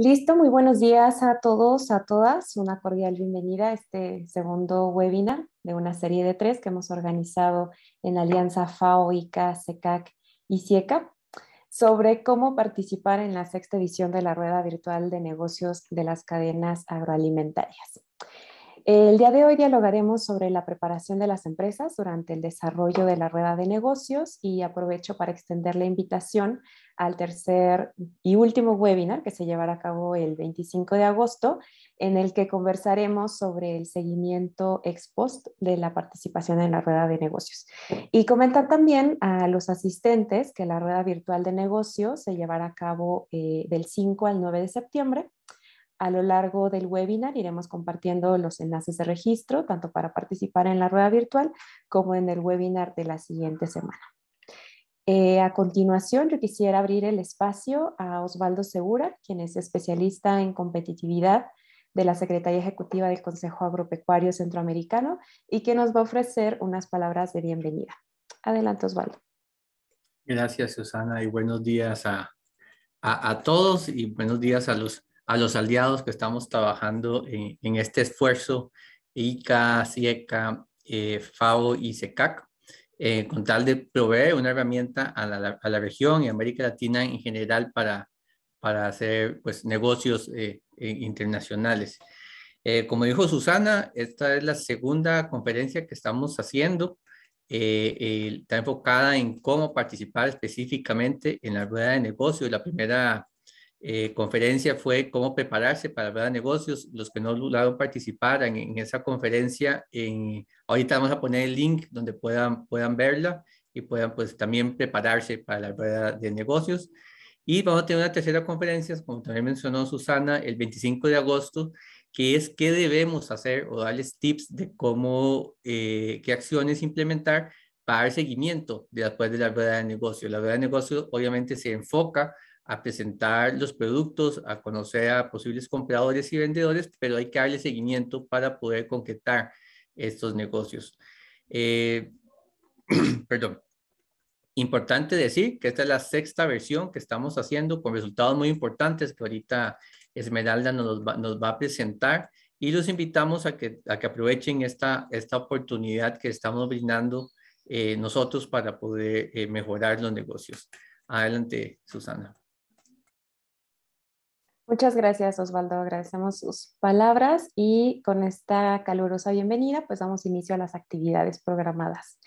Listo, muy buenos días a todos, a todas. Una cordial bienvenida a este segundo webinar de una serie de tres que hemos organizado en la Alianza FAO, ICA, SECAC y SIECA sobre cómo participar en la sexta edición de la Rueda Virtual de Negocios de las Cadenas Agroalimentarias. El día de hoy dialogaremos sobre la preparación de las empresas durante el desarrollo de la rueda de negocios y aprovecho para extender la invitación al tercer y último webinar que se llevará a cabo el 25 de agosto, en el que conversaremos sobre el seguimiento ex post de la participación en la rueda de negocios. Y comentar también a los asistentes que la rueda virtual de negocios se llevará a cabo eh, del 5 al 9 de septiembre a lo largo del webinar iremos compartiendo los enlaces de registro, tanto para participar en la rueda virtual como en el webinar de la siguiente semana. Eh, a continuación, yo quisiera abrir el espacio a Osvaldo Segura, quien es especialista en competitividad de la Secretaría Ejecutiva del Consejo Agropecuario Centroamericano y que nos va a ofrecer unas palabras de bienvenida. Adelante, Osvaldo. Gracias, Susana, y buenos días a, a todos y buenos días a los a los aliados que estamos trabajando en, este esfuerzo, ICA, CIECA, eh, FAO y SECAC, eh, con tal de proveer una herramienta a la, a la, región y América Latina en general para, para hacer pues, negocios eh, internacionales. como dijo Susana, esta es la segunda conferencia que estamos haciendo. está enfocada en cómo participar específicamente en la rueda de negocio. La primera eh, conferencia fue cómo prepararse para verdad de negocios. Los que no lograron participar en, esa conferencia, en, ahorita vamos a poner el link donde puedan, puedan verla y puedan pues también prepararse para la verdad de negocios. Y vamos a tener una tercera conferencia, como también mencionó Susana, el 25 de agosto, que es qué debemos hacer o darles tips de cómo, eh, qué acciones implementar para el seguimiento de después de la verdad de negocios, La verdad de negocios obviamente se enfoca a presentar los productos, a conocer a posibles compradores y vendedores, pero hay que darle seguimiento para poder concretar estos negocios. Eh, perdón. Importante decir que esta es la sexta versión que estamos haciendo con resultados muy importantes que ahorita Esmeralda nos, va, nos va a presentar y los invitamos a que, a que aprovechen esta, esta oportunidad que estamos brindando eh, nosotros para poder eh, mejorar los negocios. Adelante, Susana. Muchas gracias, Osvaldo. Agradecemos sus palabras y con esta calurosa bienvenida, pues damos inicio a las actividades programadas.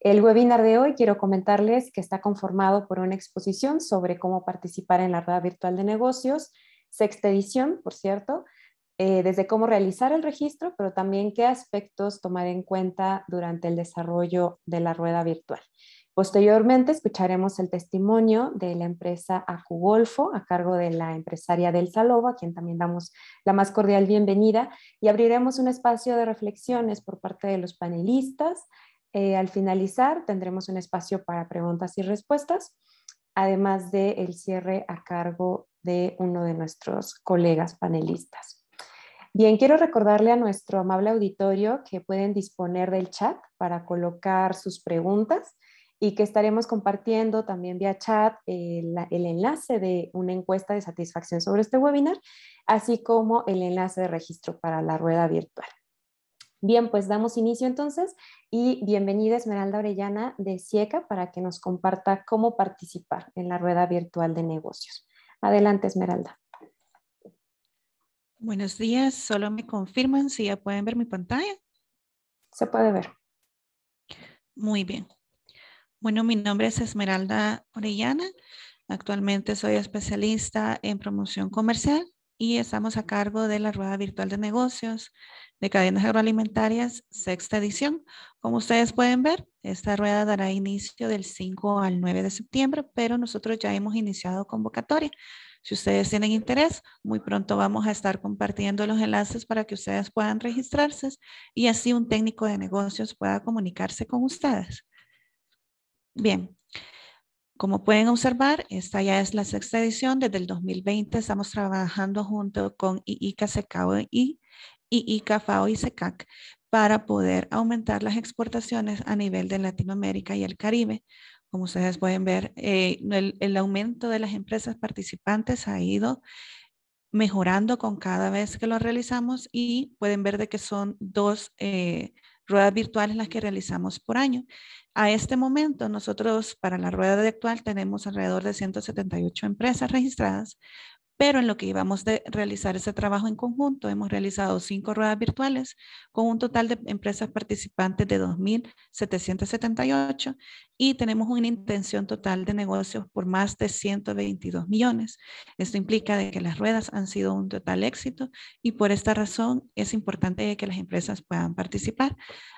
El webinar de hoy quiero comentarles que está conformado por una exposición sobre cómo participar en la rueda virtual de negocios, sexta edición, por cierto, eh, desde cómo realizar el registro, pero también qué aspectos tomar en cuenta durante el desarrollo de la rueda virtual. Posteriormente escucharemos el testimonio de la empresa Acugolfo a cargo de la empresaria del Salobo, a quien también damos la más cordial bienvenida, y abriremos un espacio de reflexiones por parte de los panelistas. Eh, al finalizar tendremos un espacio para preguntas y respuestas, además del el cierre a cargo de uno de nuestros colegas panelistas. Bien, quiero recordarle a nuestro amable auditorio que pueden disponer del chat para colocar sus preguntas y que estaremos compartiendo también vía chat eh, el, enlace de una encuesta de satisfacción sobre este webinar, así como el enlace de registro para la rueda virtual. Bien, pues damos inicio entonces y bienvenida Esmeralda Orellana de Sieca para que nos comparta cómo participar en la rueda virtual de negocios. Adelante, Esmeralda. Buenos días, solo me confirman si ya pueden ver mi pantalla. Se puede ver. Muy bien. Bueno, mi nombre es Esmeralda Orellana. Actualmente soy especialista en promoción comercial y estamos a cargo de la rueda virtual de negocios de cadenas agroalimentarias, sexta edición. Como ustedes pueden ver, esta rueda dará inicio del 5 al 9 de septiembre, pero nosotros ya hemos iniciado convocatoria. Si ustedes tienen interés, muy pronto vamos a estar compartiendo los enlaces para que ustedes puedan registrarse y así un técnico de negocios pueda comunicarse con ustedes. Bien, como pueden observar, esta ya es la sexta edición. Desde el 2020 estamos trabajando junto con IICA, SECAO y IICA, FAO y SECAC para poder aumentar las exportaciones a nivel de Latinoamérica y el Caribe. Como ustedes pueden ver, eh, el, aumento de las empresas participantes ha ido mejorando con cada vez que lo realizamos y pueden ver de que son dos eh, ruedas virtuales las que realizamos por año. A este momento, nosotros para la rueda de actual tenemos alrededor de 178 empresas registradas, pero en lo que íbamos de realizar ese trabajo en conjunto, hemos realizado cinco ruedas virtuales con un total de empresas participantes de 2.778 y tenemos una intención total de negocios por más de 122 millones. Esto implica de que las ruedas han sido un total éxito y por esta razón es importante que las empresas puedan participar.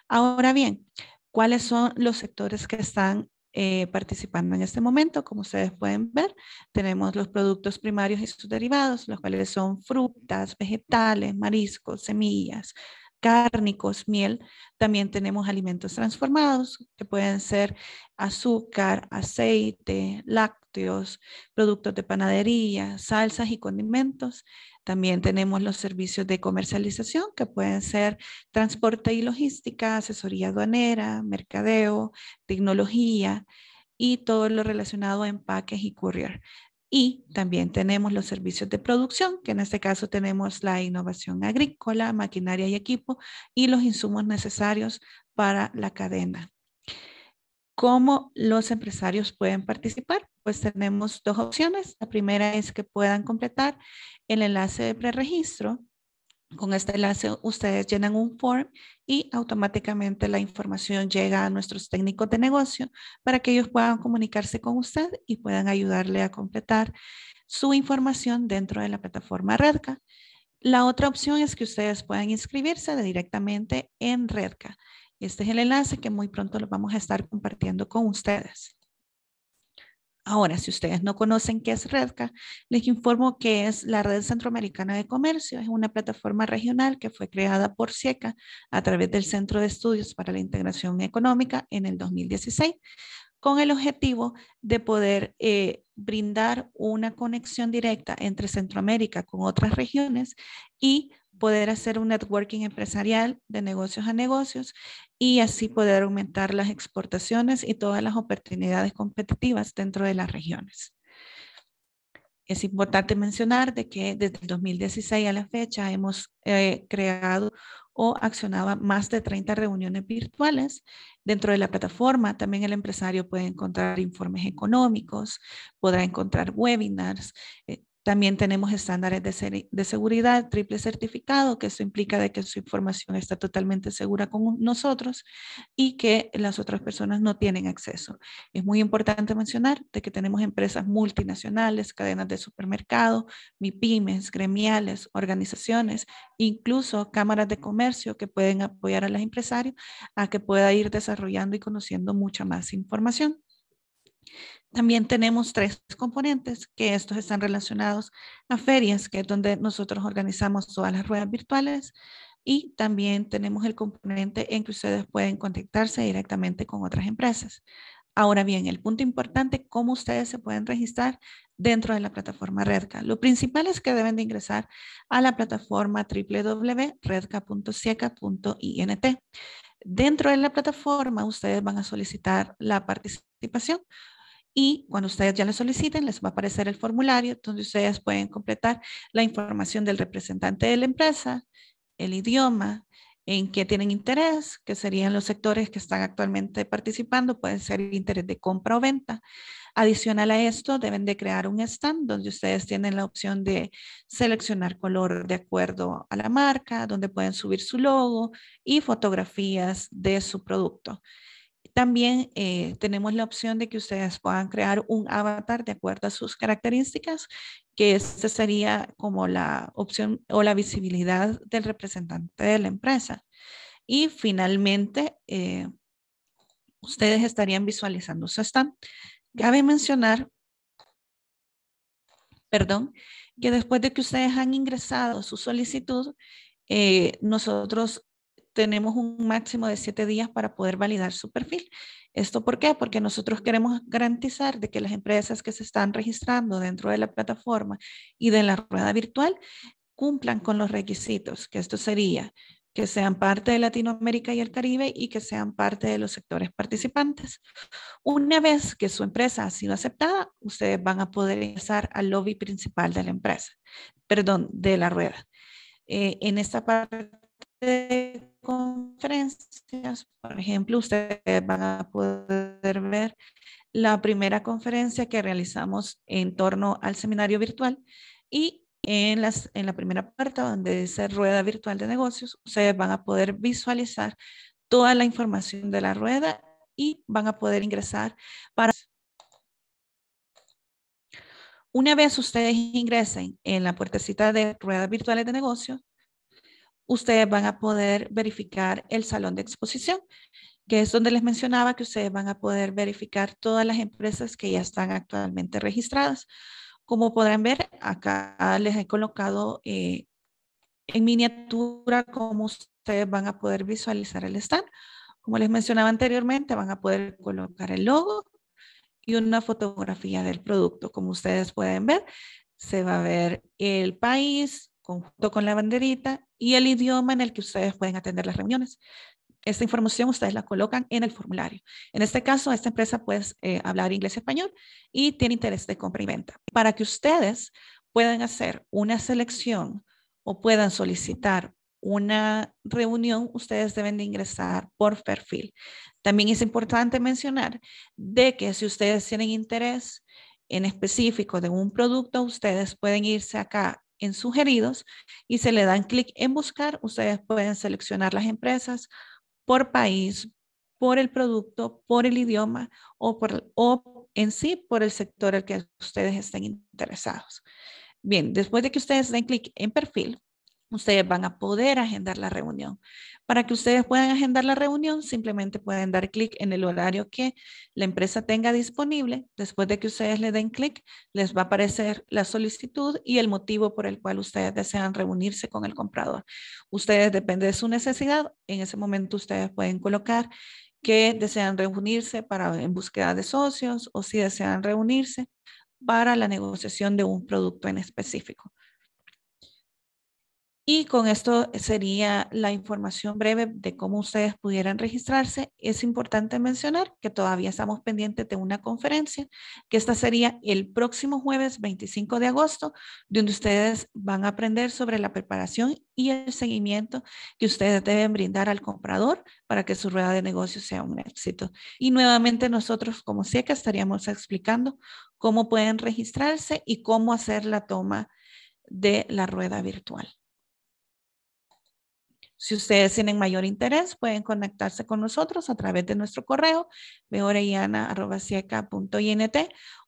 Ahora bien, ¿cuáles son los sectores que están eh, participando en este momento. Como ustedes pueden ver, tenemos los productos primarios y sus derivados, los cuales son frutas, vegetales, mariscos, semillas, cárnicos, miel, también tenemos alimentos transformados que pueden ser azúcar, aceite, lácteos, productos de panadería, salsas y condimentos. También tenemos los servicios de comercialización que pueden ser transporte y logística, asesoría aduanera, mercadeo, tecnología y todo lo relacionado a empaques y courier. Y también tenemos los servicios de producción, que en este caso tenemos la innovación agrícola, maquinaria y equipo y los insumos necesarios para la cadena. ¿Cómo los empresarios pueden participar? Pues tenemos dos opciones. La primera es que puedan completar el enlace de preregistro con este enlace ustedes llenan un form y automáticamente la información llega a nuestros técnicos de negocio para que ellos puedan comunicarse con usted y puedan ayudarle a completar su información dentro de la plataforma Redca. La otra opción es que ustedes puedan inscribirse directamente en Redca. Este es el enlace que muy pronto lo vamos a estar compartiendo con ustedes. Ahora, si ustedes no conocen qué es REDCA, les informo que es la Red Centroamericana de Comercio. Es una plataforma regional que fue creada por SIECA a través del Centro de Estudios para la Integración Económica en el 2016 con el objetivo de poder eh, brindar una conexión directa entre Centroamérica con otras regiones y poder hacer un networking empresarial de negocios a negocios y así poder aumentar las exportaciones y todas las oportunidades competitivas dentro de las regiones. Es importante mencionar de que desde el 2016 a la fecha hemos eh, creado o accionado más de 30 reuniones virtuales. Dentro de la plataforma también el empresario puede encontrar informes económicos, podrá encontrar webinars, eh, también tenemos estándares de, seguridad, triple certificado, que eso implica de que su información está totalmente segura con nosotros y que las otras personas no tienen acceso. Es muy importante mencionar de que tenemos empresas multinacionales, cadenas de supermercado, MIPIMES, gremiales, organizaciones, incluso cámaras de comercio que pueden apoyar a los empresarios a que pueda ir desarrollando y conociendo mucha más información. También tenemos tres componentes que estos están relacionados a ferias, que es donde nosotros organizamos todas las ruedas virtuales, y también tenemos el componente en que ustedes pueden contactarse directamente con otras empresas. Ahora bien, el punto importante, cómo ustedes se pueden registrar dentro de la plataforma Redca. Lo principal es que deben de ingresar a la plataforma www.redca.cieca.int. Dentro de la plataforma, ustedes van a solicitar la participación y cuando ustedes ya lo soliciten, les va a aparecer el formulario donde ustedes pueden completar la información del representante de la empresa, el idioma, en qué tienen interés, que serían los sectores que están actualmente participando, pueden ser interés de compra o venta. Adicional a esto, deben de crear un stand donde ustedes tienen la opción de seleccionar color de acuerdo a la marca, donde pueden subir su logo y fotografías de su producto. También eh, tenemos la opción de que ustedes puedan crear un avatar de acuerdo a sus características, que esta sería como la opción o la visibilidad del representante de la empresa. Y finalmente, eh, ustedes estarían visualizando su stand. Cabe mencionar, perdón, que después de que ustedes han ingresado su solicitud, eh, nosotros tenemos un máximo de siete días para poder validar su perfil. ¿Esto por qué? Porque nosotros queremos garantizar de que las empresas que se están registrando dentro de la plataforma y de la rueda virtual cumplan con los requisitos, que esto sería que sean parte de Latinoamérica y el Caribe y que sean parte de los sectores participantes. Una vez que su empresa ha sido aceptada, ustedes van a poder ingresar al lobby principal de la empresa, perdón, de la rueda. Eh, en esta parte de conferencias, por ejemplo, ustedes van a poder ver la primera conferencia que realizamos en torno al seminario virtual y en, las, en la primera parte donde dice rueda virtual de negocios, ustedes van a poder visualizar toda la información de la rueda y van a poder ingresar para... Una vez ustedes ingresen en la puertecita de ruedas virtuales de negocios, ustedes van a poder verificar el salón de exposición, que es donde les mencionaba que ustedes van a poder verificar todas las empresas que ya están actualmente registradas. Como podrán ver, acá les he colocado eh, en miniatura cómo ustedes van a poder visualizar el stand. Como les mencionaba anteriormente, van a poder colocar el logo y una fotografía del producto. Como ustedes pueden ver, se va a ver el país, conjunto con la banderita y el idioma en el que ustedes pueden atender las reuniones. Esta información ustedes la colocan en el formulario. En este caso, esta empresa puede eh, hablar inglés y español y tiene interés de compra y venta. Para que ustedes puedan hacer una selección o puedan solicitar una reunión, ustedes deben de ingresar por perfil. También es importante mencionar de que si ustedes tienen interés en específico de un producto, ustedes pueden irse acá en sugeridos y se le dan clic en buscar, ustedes pueden seleccionar las empresas por país, por el producto, por el idioma o, por, o en sí por el sector al que ustedes estén interesados. Bien, después de que ustedes den clic en perfil, ustedes van a poder agendar la reunión. Para que ustedes puedan agendar la reunión, simplemente pueden dar clic en el horario que la empresa tenga disponible. Después de que ustedes le den clic, les va a aparecer la solicitud y el motivo por el cual ustedes desean reunirse con el comprador. Ustedes, depende de su necesidad, en ese momento ustedes pueden colocar que desean reunirse para en búsqueda de socios o si desean reunirse para la negociación de un producto en específico. Y con esto sería la información breve de cómo ustedes pudieran registrarse. Es importante mencionar que todavía estamos pendientes de una conferencia, que esta sería el próximo jueves 25 de agosto, donde ustedes van a aprender sobre la preparación y el seguimiento que ustedes deben brindar al comprador para que su rueda de negocio sea un éxito. Y nuevamente nosotros como SECA estaríamos explicando cómo pueden registrarse y cómo hacer la toma de la rueda virtual. Si ustedes tienen mayor interés, pueden conectarse con nosotros a través de nuestro correo mejorellana.sieca.int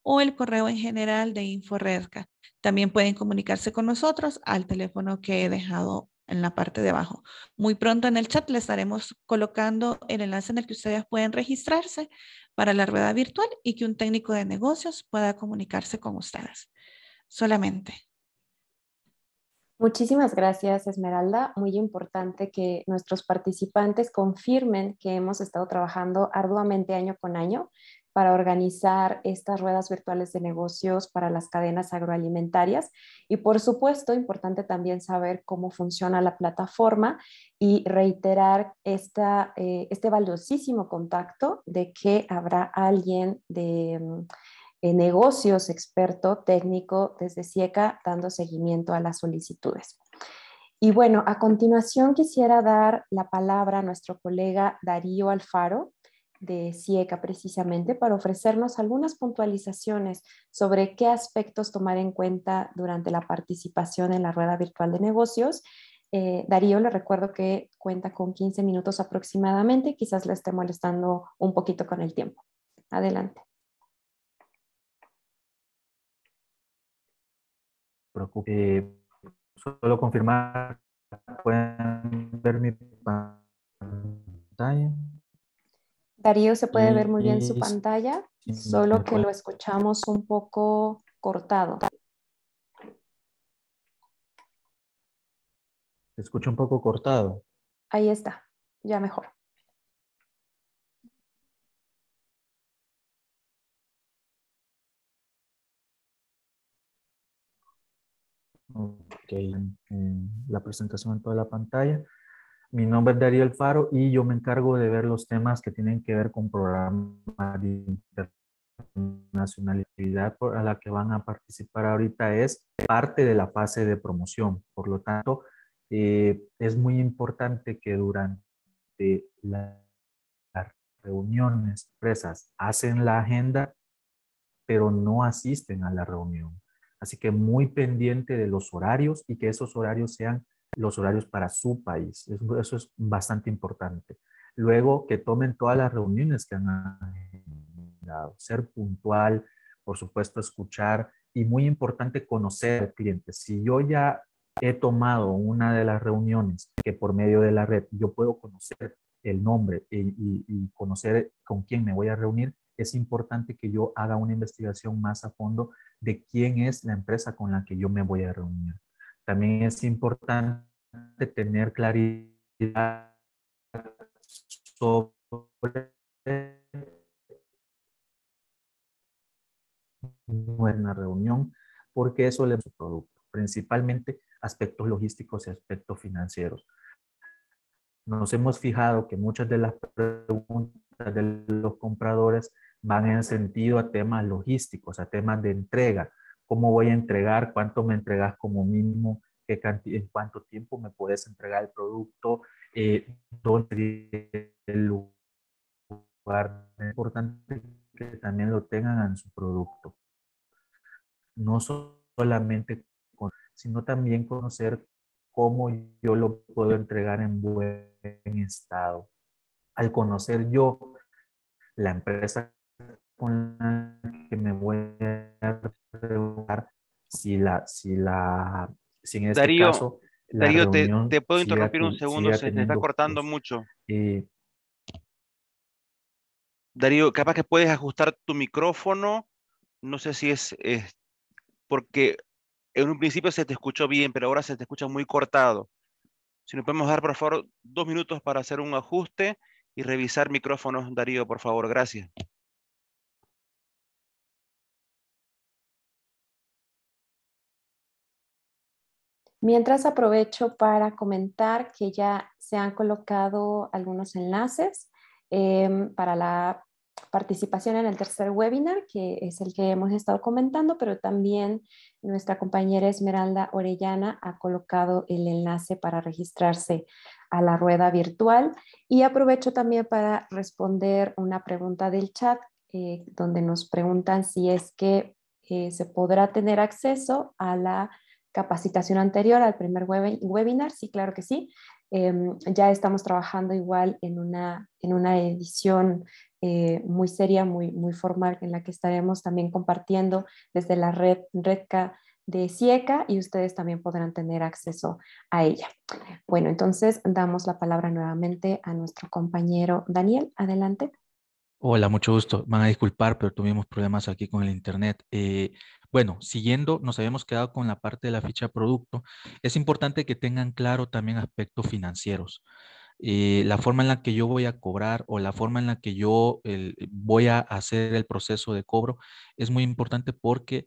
o el correo en general de InfoResca. También pueden comunicarse con nosotros al teléfono que he dejado en la parte de abajo. Muy pronto en el chat les estaremos colocando el enlace en el que ustedes pueden registrarse para la rueda virtual y que un técnico de negocios pueda comunicarse con ustedes. Solamente. Muchísimas gracias, Esmeralda. Muy importante que nuestros participantes confirmen que hemos estado trabajando arduamente año con año para organizar estas ruedas virtuales de negocios para las cadenas agroalimentarias. Y por supuesto, importante también saber cómo funciona la plataforma y reiterar esta, eh, este valiosísimo contacto de que habrá alguien de... Mm, negocios experto técnico desde SIECA, dando seguimiento a las solicitudes. Y bueno, a continuación quisiera dar la palabra a nuestro colega Darío Alfaro de SIECA precisamente para ofrecernos algunas puntualizaciones sobre qué aspectos tomar en cuenta durante la participación en la rueda virtual de negocios eh, Darío, le recuerdo que cuenta con 15 minutos aproximadamente, quizás le esté molestando un poquito con el tiempo. Adelante. Eh, solo confirmar, pueden ver mi pantalla. Darío se puede ver muy bien su pantalla, solo que lo escuchamos un poco cortado. Se escucha un poco cortado. Ahí está, ya mejor. Ok, en la presentación en toda la pantalla. Mi nombre es Darío Alfaro y yo me encargo de ver los temas que tienen que ver con programas de internacionalidad a la que van a participar ahorita es parte de la fase de promoción. Por lo tanto, eh, es muy importante que durante las reuniones, empresas hacen la agenda, pero no asisten a la reunión. Así que muy pendiente de los horarios y que esos horarios sean los horarios para su país. Eso es bastante importante. Luego, que tomen todas las reuniones que han dado. ser puntual, por supuesto, escuchar y muy importante conocer al cliente. Si yo ya he tomado una de las reuniones que por medio de la red yo puedo conocer el nombre y conocer con quién me voy a reunir, es importante que yo haga una investigación más a fondo de quién es la empresa con la que yo me voy a reunir. También es importante tener claridad sobre la reunión, porque eso es el producto, principalmente aspectos logísticos y aspectos financieros nos hemos fijado que muchas de las preguntas de los compradores van en sentido a temas logísticos, a temas de entrega. ¿Cómo voy a entregar? ¿Cuánto me entregas como mínimo? ¿En cuánto tiempo me puedes entregar el producto? Eh, ¿Dónde el lugar? Es importante que también lo tengan en su producto. No solamente, sino también conocer cómo yo lo puedo entregar en buen estado. Al conocer yo la empresa con la que me voy a preguntar si la, si la, si en este caso, Darío, te, puedo interrumpir un segundo, se te está cortando pues, mucho. Eh, Darío, capaz que puedes ajustar tu micrófono, no sé si es, es porque en un principio se te escuchó bien, pero ahora se te escucha muy cortado. Si nos podemos dar, por favor, dos minutos para hacer un ajuste y revisar micrófonos, Darío, por favor. Gracias. Mientras aprovecho para comentar que ya se han colocado algunos enlaces eh, para la participación en el tercer webinar, que es el que hemos estado comentando, pero también nuestra compañera Esmeralda Orellana ha colocado el enlace para registrarse a la rueda virtual. Y aprovecho también para responder una pregunta del chat, eh, donde nos preguntan si es que eh, se podrá tener acceso a la capacitación anterior al primer webinar. Sí, claro que sí. Em, ya estamos trabajando igual en una, en una edición eh, muy seria, muy, muy formal, en la que estaremos también compartiendo desde la red Redca de SIECA y ustedes también podrán tener acceso a ella. Bueno, entonces damos la palabra nuevamente a nuestro compañero Daniel. Adelante. Hola, mucho gusto. Van a disculpar, pero tuvimos problemas aquí con el Internet. Eh, bueno, siguiendo, nos habíamos quedado con la parte de la ficha producto. Es importante que tengan claro también aspectos financieros. Eh, la forma en la que yo voy a cobrar o la forma en la que yo voy a hacer el proceso de cobro es muy importante porque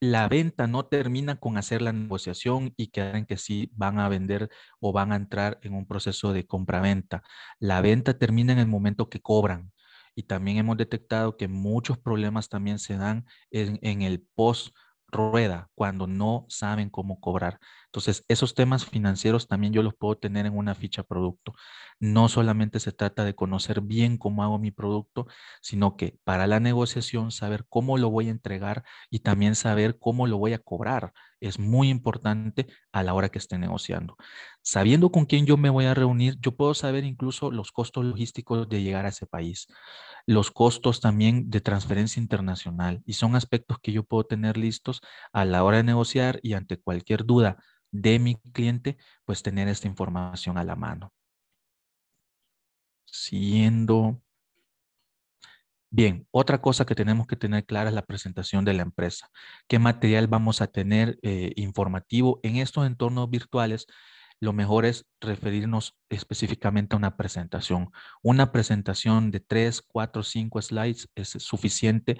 la venta no termina con hacer la negociación y que que sí van a vender o van a entrar en un proceso de compraventa. La venta termina en el momento que cobran y también hemos detectado que muchos problemas también se dan en, el post rueda cuando no saben cómo cobrar. Entonces, esos temas financieros también yo los puedo tener en una ficha producto. No solamente se trata de conocer bien cómo hago mi producto, sino que para la negociación saber cómo lo voy a entregar y también saber cómo lo voy a cobrar, es muy importante a la hora que esté negociando. Sabiendo con quién yo me voy a reunir, yo puedo saber incluso los costos logísticos de llegar a ese país, los costos también de transferencia internacional y son aspectos que yo puedo tener listos a la hora de negociar y ante cualquier duda de mi cliente, pues tener esta información a la mano. Siguiendo Bien, otra cosa que tenemos que tener clara es la presentación de la empresa. ¿Qué material vamos a tener eh, informativo en estos entornos virtuales? Lo mejor es referirnos específicamente a una presentación. Una presentación de tres, cuatro, cinco slides es suficiente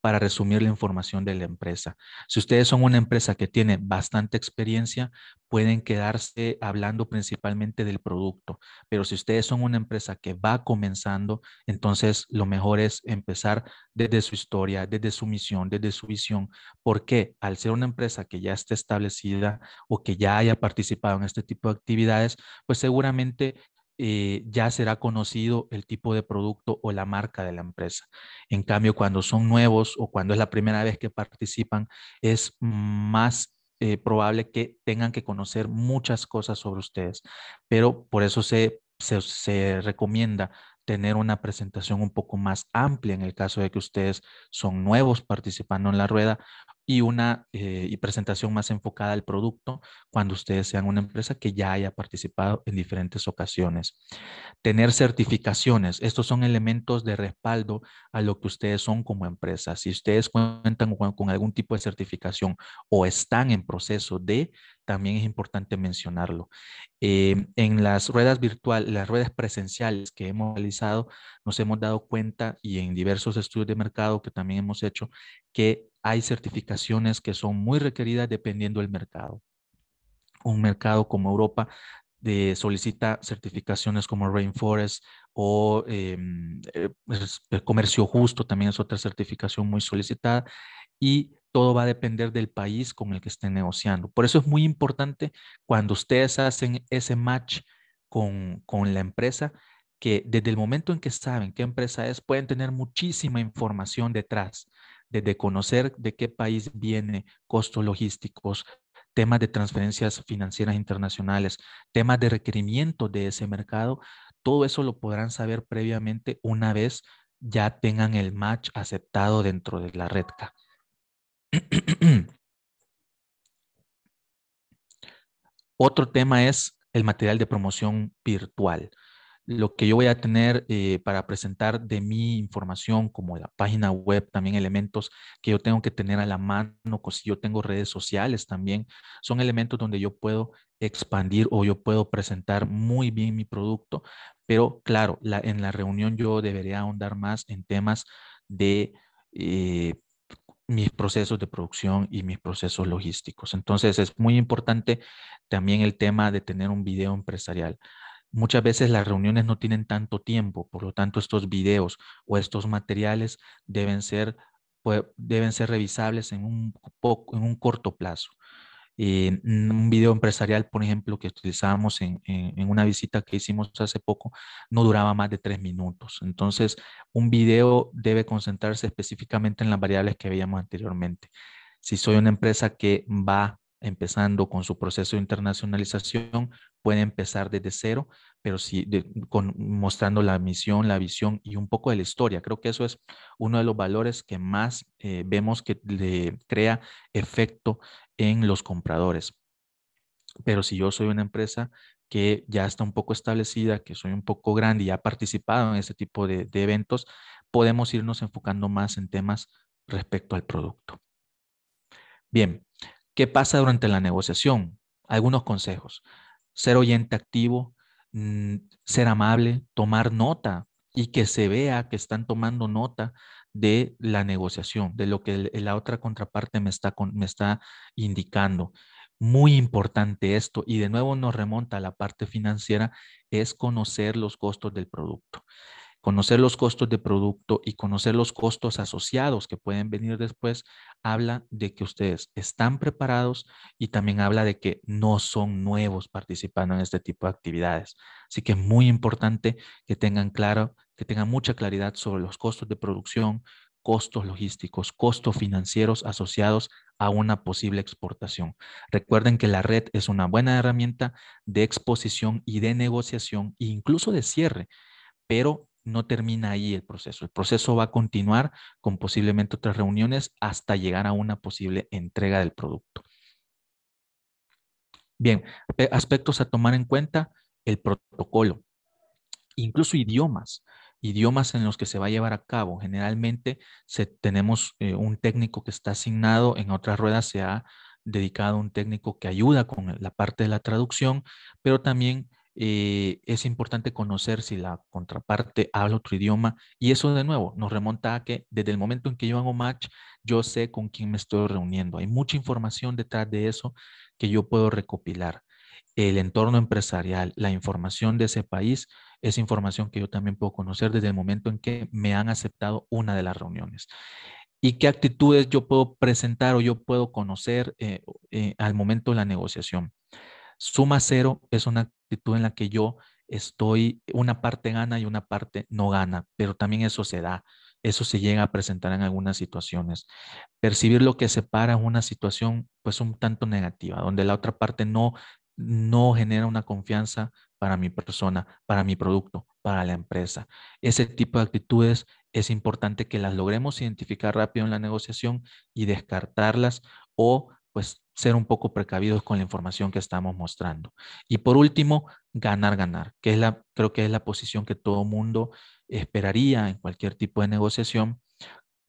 para resumir la información de la empresa. Si ustedes son una empresa que tiene bastante experiencia, pueden quedarse hablando principalmente del producto, pero si ustedes son una empresa que va comenzando, entonces lo mejor es empezar desde su historia, desde su misión, desde su visión, porque al ser una empresa que ya está establecida o que ya haya participado en este tipo de actividades, pues seguramente eh, ya será conocido el tipo de producto o la marca de la empresa. En cambio, cuando son nuevos o cuando es la primera vez que participan, es más eh, probable que tengan que conocer muchas cosas sobre ustedes. Pero por eso se recomienda tener una presentación un poco más amplia en el caso de que ustedes son nuevos participando en la rueda y una eh, presentación más enfocada al producto cuando ustedes sean una empresa que ya haya participado en diferentes ocasiones. Tener certificaciones, estos son elementos de respaldo a lo que ustedes son como empresa. Si ustedes cuentan con, algún tipo de certificación o están en proceso de, también es importante mencionarlo. Em, en las ruedas virtuales, las ruedas presenciales que hemos realizado, nos hemos dado cuenta y en diversos estudios de mercado que también hemos hecho que hay certificaciones que son muy requeridas dependiendo del mercado. Un mercado como Europa de, eh, solicita certificaciones como Rainforest o em, eh, pues, Comercio Justo, también es otra certificación muy solicitada. Y todo va a depender del país con el que estén negociando. Por eso es muy importante cuando ustedes hacen ese match con, con la empresa, que desde el momento en que saben qué empresa es, pueden tener muchísima información detrás de conocer de qué país viene, costos logísticos, temas de transferencias financieras internacionales, temas de requerimiento de ese mercado, todo eso lo podrán saber previamente una vez ya tengan el match aceptado dentro de la redca. Otro tema es el material de promoción virtual lo que yo voy a tener eh, para presentar de mi información, como la página web, también elementos que yo tengo que tener a la mano, si yo tengo redes sociales también, son elementos donde yo puedo expandir o yo puedo presentar muy bien mi producto, pero claro, en la reunión yo debería ahondar más en temas de... Eh, mis procesos de producción y mis procesos logísticos. Entonces es muy importante también el tema de tener un video empresarial. Muchas veces las reuniones no tienen tanto tiempo, por lo tanto estos videos o estos materiales deben ser, deben ser revisables en un, en un corto plazo. un video empresarial, por ejemplo, que utilizábamos en, una visita que hicimos hace poco, no duraba más de tres minutos. Entonces, un video debe concentrarse específicamente en las variables que veíamos anteriormente. Si soy una empresa que va empezando con su proceso de internacionalización, puede empezar desde cero, pero sí mostrando la misión, la visión y un poco de la historia. Creo que eso es uno de los valores que más eh, vemos que le crea efecto en los compradores. Pero si yo soy una empresa que ya está un poco establecida, que soy un poco grande y ha participado en este tipo de eventos, podemos irnos enfocando más en temas respecto al producto. Bien, ¿Qué pasa durante la negociación? Algunos consejos. Ser oyente activo, mm, ser amable, tomar nota y que se vea que están tomando nota de la negociación, de lo que la otra contraparte me está, me está indicando. Muy importante esto, y de nuevo nos remonta a la parte financiera, es conocer los costos del producto. Conocer los costos de producto y conocer los costos asociados que pueden venir después habla de que ustedes están preparados y también habla de que no son nuevos participando en este tipo de actividades. Así que es muy importante que tengan claro, que tengan mucha claridad sobre los costos de producción, costos logísticos, costos financieros asociados a una posible exportación. Recuerden que la red es una buena herramienta de exposición y de negociación e incluso de cierre, pero no termina ahí el proceso. El proceso va a continuar con posiblemente otras reuniones hasta llegar a una posible entrega del producto. Bien, eh, aspectos a tomar en cuenta, el protocolo, incluso idiomas, idiomas en los que se va a llevar a cabo. Generalmente tenemos eh, un técnico que está asignado, en otras ruedas se ha dedicado un técnico que ayuda con la parte de la traducción, pero también eh, es importante conocer si la contraparte habla otro idioma. Y eso de nuevo nos remonta a que desde el momento en que yo hago match, yo sé con quién me estoy reuniendo. Hay mucha información detrás de eso que yo puedo recopilar. El entorno empresarial, la información de ese país, es información que yo también puedo conocer desde el momento en que me han aceptado una de las reuniones y qué actitudes yo puedo presentar o yo puedo conocer eh, eh, al momento de la negociación. Suma cero es una actitud en la que yo estoy, una parte gana y una parte no gana, pero también eso se da, eso se llega a presentar en algunas situaciones. Percibir lo que separa es una situación pues un tanto negativa, donde la otra parte no, no genera una confianza para mi persona, para mi producto, para la empresa. Ese tipo de actitudes es importante que las logremos identificar rápido en la negociación y descartarlas o pues ser un poco precavidos con la información que estamos mostrando. Y por último, ganar, ganar, que es la, creo que es la posición que todo mundo esperaría en cualquier tipo de negociación,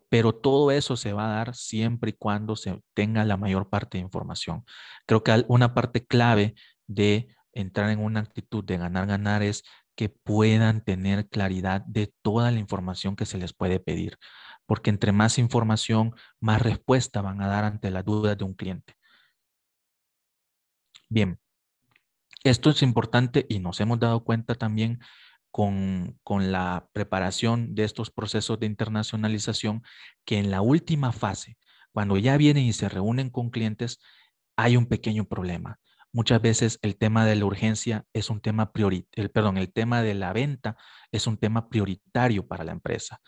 pero todo eso se va a dar siempre y cuando se tenga la mayor parte de información. Creo que una parte clave de entrar en una actitud de ganar, ganar es que puedan tener claridad de toda la información que se les puede pedir porque entre más información, más respuesta van a dar ante la duda de un cliente. Bien, esto es importante y nos hemos dado cuenta también con, con, la preparación de estos procesos de internacionalización que en la última fase, cuando ya vienen y se reúnen con clientes, hay un pequeño problema. Muchas veces el tema de la urgencia es un tema prioritario, perdón, el tema de la venta es un tema prioritario para la empresa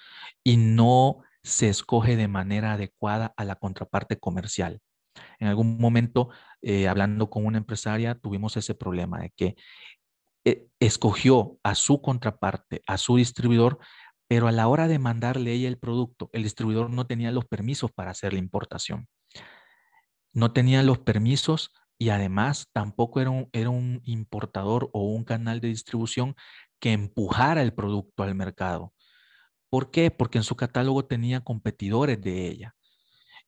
y no se escoge de manera adecuada a la contraparte comercial. En algún momento, eh, hablando con una empresaria, tuvimos ese problema de que eh, escogió a su contraparte, a su distribuidor, pero a la hora de mandarle ella el producto, el distribuidor no tenía los permisos para hacer la importación. No tenía los permisos y además tampoco era un importador o un canal de distribución que empujara el producto al mercado. ¿Por qué? Porque en su catálogo tenía competidores de ella.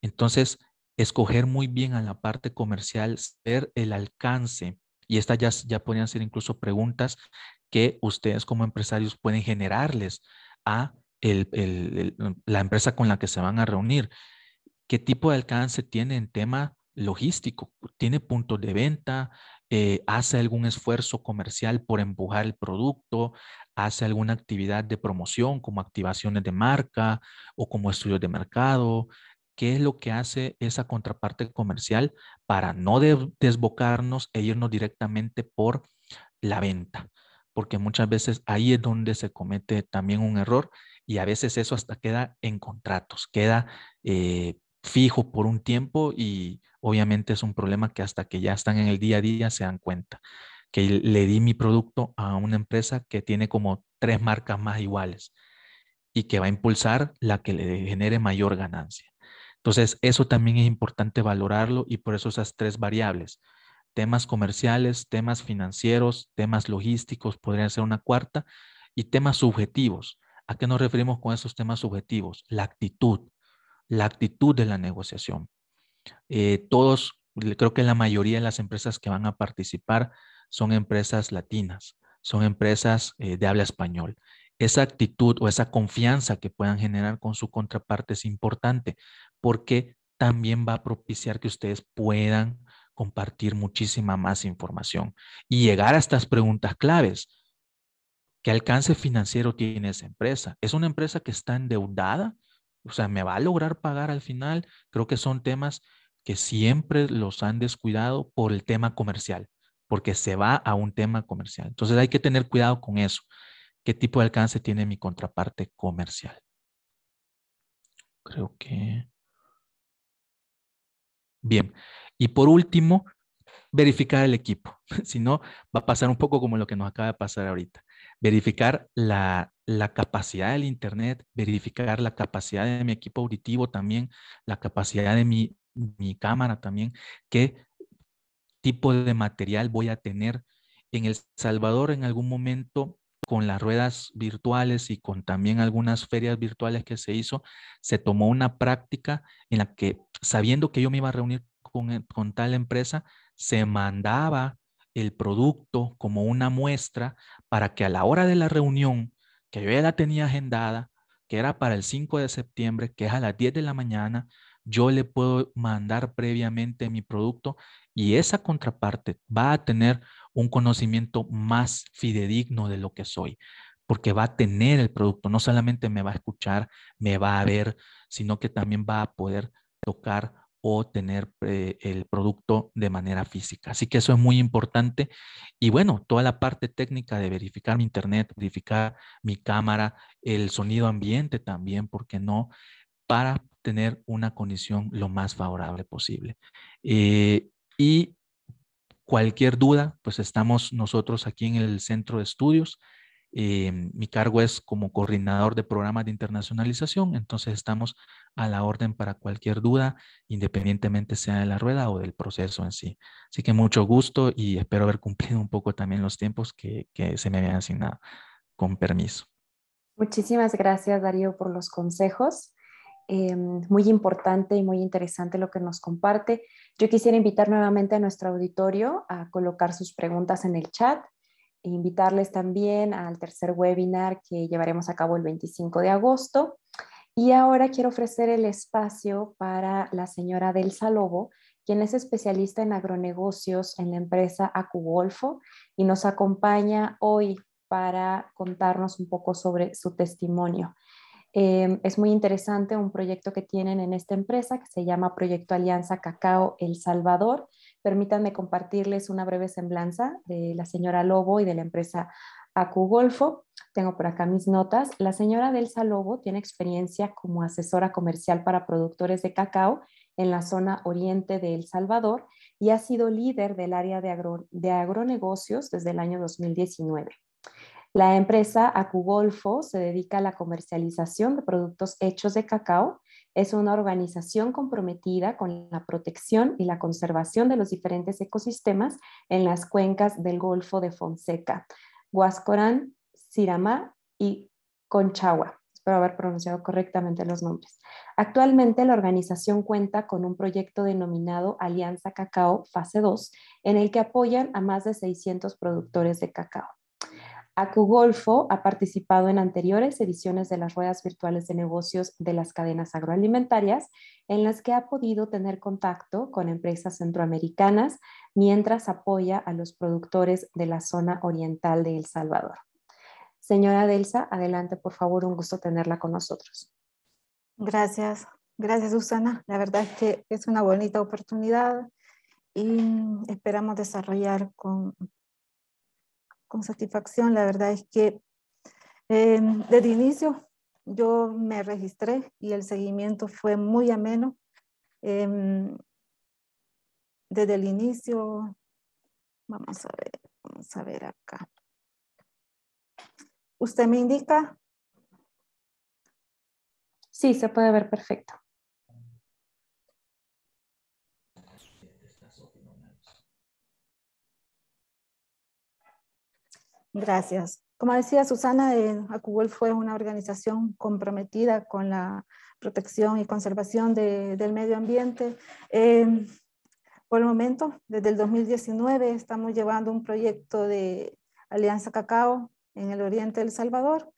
Entonces, escoger muy bien a la parte comercial, ver el alcance, y estas ya, ya podrían ser incluso preguntas que ustedes como empresarios pueden generarles a la empresa con la que se van a reunir. ¿Qué tipo de alcance tiene en tema logístico? ¿Tiene puntos de venta? Eh, hace algún esfuerzo comercial por empujar el producto, hace alguna actividad de promoción como activaciones de marca o como estudios de mercado. ¿Qué es lo que hace esa contraparte comercial para no desbocarnos e irnos directamente por la venta? Porque muchas veces ahí es donde se comete también un error y a veces eso hasta queda en contratos, queda eh, fijo por un tiempo y obviamente es un problema que hasta que ya están en el día a día se dan cuenta que le di mi producto a una empresa que tiene como tres marcas más iguales y que va a impulsar la que le genere mayor ganancia. Entonces, eso también es importante valorarlo y por eso esas tres variables, temas comerciales, temas financieros, temas logísticos, podría ser una cuarta, y temas subjetivos. ¿A qué nos referimos con esos temas subjetivos? La actitud, la actitud de la negociación. Eh, todos, creo que la mayoría de las empresas que van a participar son empresas latinas, son empresas eh, de habla español. Esa actitud o esa confianza que puedan generar con su contraparte es importante porque también va a propiciar que ustedes puedan compartir muchísima más información y llegar a estas preguntas claves. ¿Qué alcance financiero tiene esa empresa? ¿Es una empresa que está endeudada? o sea, me va a lograr pagar al final. Creo que son temas que siempre los han descuidado por el tema comercial, porque se va a un tema comercial. Entonces hay que tener cuidado con eso. ¿Qué tipo de alcance tiene mi contraparte comercial? Creo que... Bien. Y por último, verificar el equipo. Si no, va a pasar un poco como lo que nos acaba de pasar ahorita verificar la, capacidad del Internet, verificar la capacidad de mi equipo auditivo también, la capacidad de mi, cámara también, qué tipo de material voy a tener. En El Salvador en algún momento con las ruedas virtuales y con también algunas ferias virtuales que se hizo, se tomó una práctica en la que sabiendo que yo me iba a reunir con, eh, con tal empresa, se mandaba el producto como una muestra para que a la hora de la reunión, que yo ya la tenía agendada, que era para el 5 de septiembre, que es a las 10 de la mañana, yo le puedo mandar previamente mi producto y esa contraparte va a tener un conocimiento más fidedigno de lo que soy, porque va a tener el producto, no solamente me va a escuchar, me va a ver, sino que también va a poder tocar o tener eh, el producto de manera física. Así que eso es muy importante. Y bueno, toda la parte técnica de verificar mi internet, verificar mi cámara, el sonido ambiente también, ¿por qué no? Para tener una condición lo más favorable posible. Eh, y cualquier duda, pues estamos nosotros aquí en el centro de estudios Em, mi cargo es como coordinador de programas de internacionalización, entonces estamos a la orden para cualquier duda, independientemente sea de la rueda o del proceso en sí. Así que mucho gusto y espero haber cumplido un poco también los tiempos que, se me habían asignado. Con permiso. Muchísimas gracias, Darío, por los consejos. Em, muy importante y muy interesante lo que nos comparte. Yo quisiera invitar nuevamente a nuestro auditorio a colocar sus preguntas en el chat invitarles también al tercer webinar que llevaremos a cabo el 25 de agosto. Y ahora quiero ofrecer el espacio para la señora Delsa Lobo, quien es especialista en agronegocios en la empresa Acugolfo y nos acompaña hoy para contarnos un poco sobre su testimonio. Eh, es muy interesante un proyecto que tienen en esta empresa que se llama Proyecto Alianza Cacao El Salvador Permítanme compartirles una breve semblanza de la señora Lobo y de la empresa Acugolfo. Tengo por acá mis notas. La señora Delsa Lobo tiene experiencia como asesora comercial para productores de cacao en la zona oriente de El Salvador y ha sido líder del área de, de agronegocios desde el año 2019. La empresa Acugolfo se dedica a la comercialización de productos hechos de cacao es una organización comprometida con la protección y la conservación de los diferentes ecosistemas en las cuencas del Golfo de Fonseca, Huascorán, Siramá y Conchagua. Espero haber pronunciado correctamente los nombres. Actualmente la organización cuenta con un proyecto denominado Alianza Cacao Fase 2, en el que apoyan a más de 600 productores de cacao. Acugolfo ha participado en anteriores ediciones de las ruedas virtuales de negocios de las cadenas agroalimentarias, en las que ha podido tener contacto con empresas centroamericanas mientras apoya a los productores de la zona oriental de El Salvador. Señora Delsa, adelante, por favor, un gusto tenerla con nosotros. Gracias, gracias Susana. La verdad es que es una bonita oportunidad y esperamos desarrollar con con satisfacción. La verdad es que eh, desde el inicio yo me registré y el seguimiento fue muy ameno. Em, desde el inicio, vamos a ver, vamos a ver acá. ¿Usted me indica? Sí, se puede ver perfecto. Gracias. Como decía Susana, eh, ACUBOL fue una organización comprometida con la protección y conservación del medio ambiente. Em, por el momento, desde el 2019, estamos llevando un proyecto de Alianza Cacao en el oriente del El Salvador.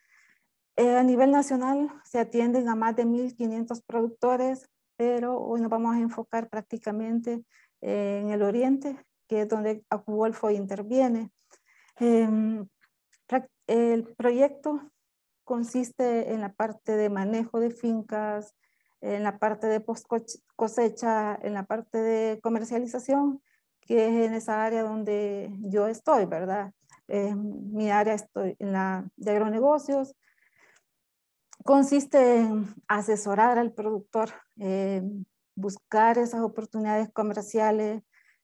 Eh, a nivel nacional se atienden a más de 1.500 productores, pero hoy nos vamos a enfocar prácticamente eh, en el oriente, que es donde ACUBOL interviene. Em, el proyecto consiste en la parte de manejo de fincas, en la parte de post cosecha, en la parte de comercialización, que es en esa área donde yo estoy, ¿verdad? Em, mi área estoy en la de agronegocios. Consiste en asesorar al productor, em, buscar esas oportunidades comerciales.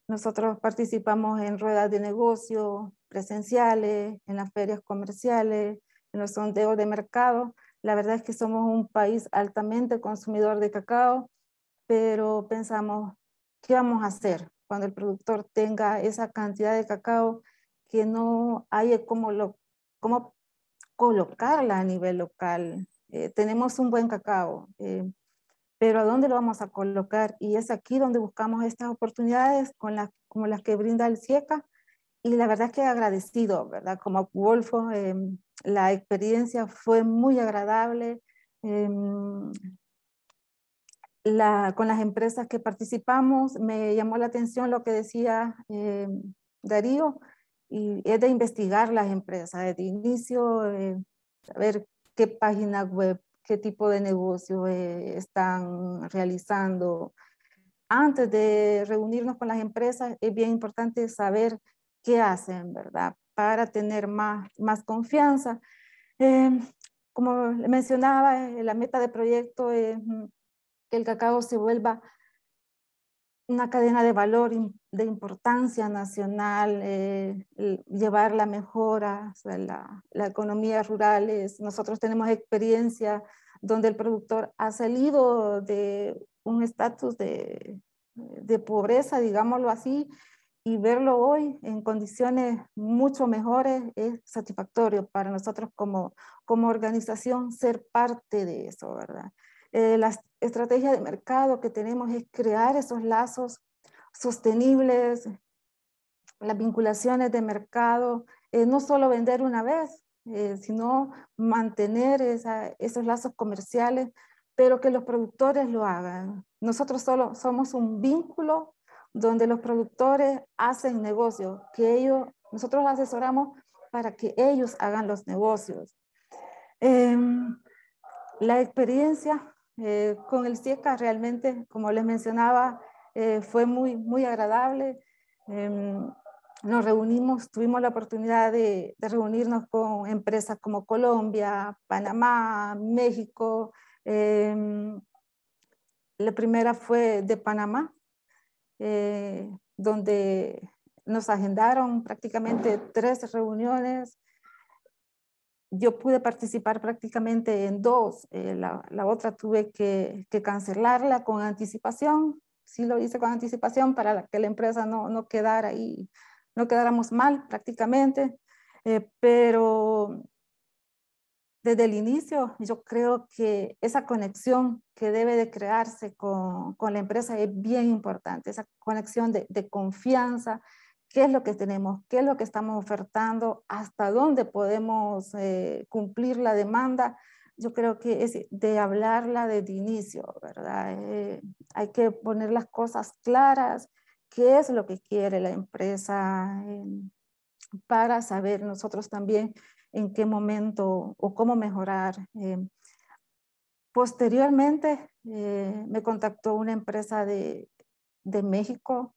Nosotros participamos en ruedas de negocio, presenciales, en las ferias comerciales, en los sondeos de mercado. La verdad es que somos un país altamente consumidor de cacao, pero pensamos, ¿qué vamos a hacer cuando el productor tenga esa cantidad de cacao que no hay cómo, lo, cómo colocarla a nivel local? Eh, tenemos un buen cacao, eh, pero ¿a dónde lo vamos a colocar? Y es aquí donde buscamos estas oportunidades con las, como las que brinda el CIECA y la verdad es que agradecido, ¿verdad? Como Wolfo, em, la experiencia fue muy agradable. Em, la, con las empresas que participamos, me llamó la atención lo que decía em, Darío, y es de investigar las empresas desde inicio, eh, saber qué página web, qué tipo de negocio eh, están realizando. Antes de reunirnos con las empresas, es bien importante saber qué hacen, ¿verdad? Para tener más, más confianza. Em, eh, como mencionaba, la meta de proyecto es mm, que el cacao se vuelva una cadena de valor de importancia nacional, eh, llevar la mejora, a la, economía rural. nosotros tenemos experiencia donde el productor ha salido de un estatus de, de, pobreza, digámoslo así, y verlo hoy en condiciones mucho mejores es satisfactorio para nosotros como, como organización ser parte de eso, ¿verdad? Eh, la estrategia de mercado que tenemos es crear esos lazos sostenibles, las vinculaciones de mercado, eh, no solo vender una vez, eh, sino mantener esa, esos lazos comerciales, pero que los productores lo hagan. Nosotros solo somos un vínculo donde los productores hacen negocios, que ellos, nosotros asesoramos para que ellos hagan los negocios. Em, la experiencia eh, con el CIECA realmente, como les mencionaba, eh, fue muy, muy agradable. Em, nos reunimos, tuvimos la oportunidad de, reunirnos con empresas como Colombia, Panamá, México. Em, la primera fue de Panamá, eh, donde nos agendaron prácticamente tres reuniones. Yo pude participar prácticamente en dos. Eh, la, otra tuve que, cancelarla con anticipación. Sí lo hice con anticipación para que la empresa no, quedara ahí, no quedáramos mal prácticamente. Eh, pero desde el inicio, yo creo que esa conexión que debe de crearse con, con la empresa es bien importante, esa conexión de, confianza, qué es lo que tenemos, qué es lo que estamos ofertando, hasta dónde podemos eh, cumplir la demanda. Yo creo que es de hablarla desde el inicio, ¿verdad? Eh, hay que poner las cosas claras, qué es lo que quiere la empresa eh, para saber nosotros también en qué momento o cómo mejorar. Eh. posteriormente eh, me contactó una empresa de, de, México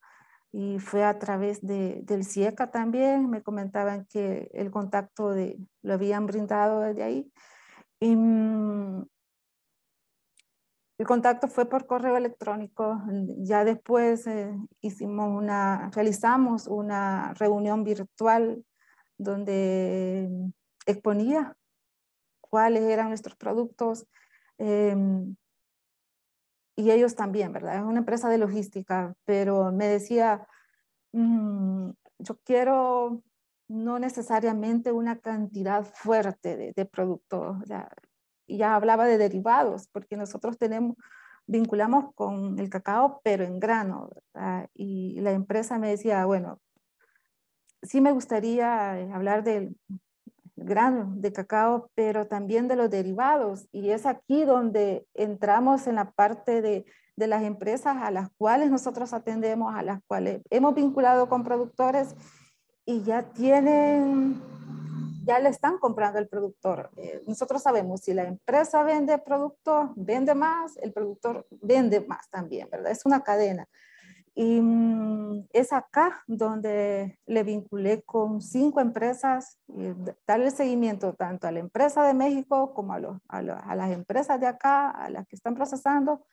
y fue a través de, del CIECA también. Me comentaban que el contacto de, lo habían brindado desde ahí. Mm, el contacto fue por correo electrónico. Ya después eh, hicimos una, realizamos una reunión virtual donde exponía cuáles eran nuestros productos. Em, y ellos también, ¿verdad? Es una empresa de logística, pero me decía, mm, yo quiero no necesariamente una cantidad fuerte de, productos. Ya, hablaba de derivados, porque nosotros tenemos, vinculamos con el cacao, pero en grano, ¿verdad? Y la empresa me decía, bueno, sí me gustaría eh, hablar del grano de cacao, pero también de los derivados. Y es aquí donde entramos en la parte de, las empresas a las cuales nosotros atendemos, a las cuales hemos vinculado con productores y ya tienen, ya le están comprando el productor. Eh, nosotros sabemos, si la empresa vende producto, vende más, el productor vende más también, ¿verdad? Es una cadena. Y mm, es acá donde le vinculé con cinco empresas, y eh, darle seguimiento tanto a la empresa de México como a, a, las empresas de acá, a las que están procesando.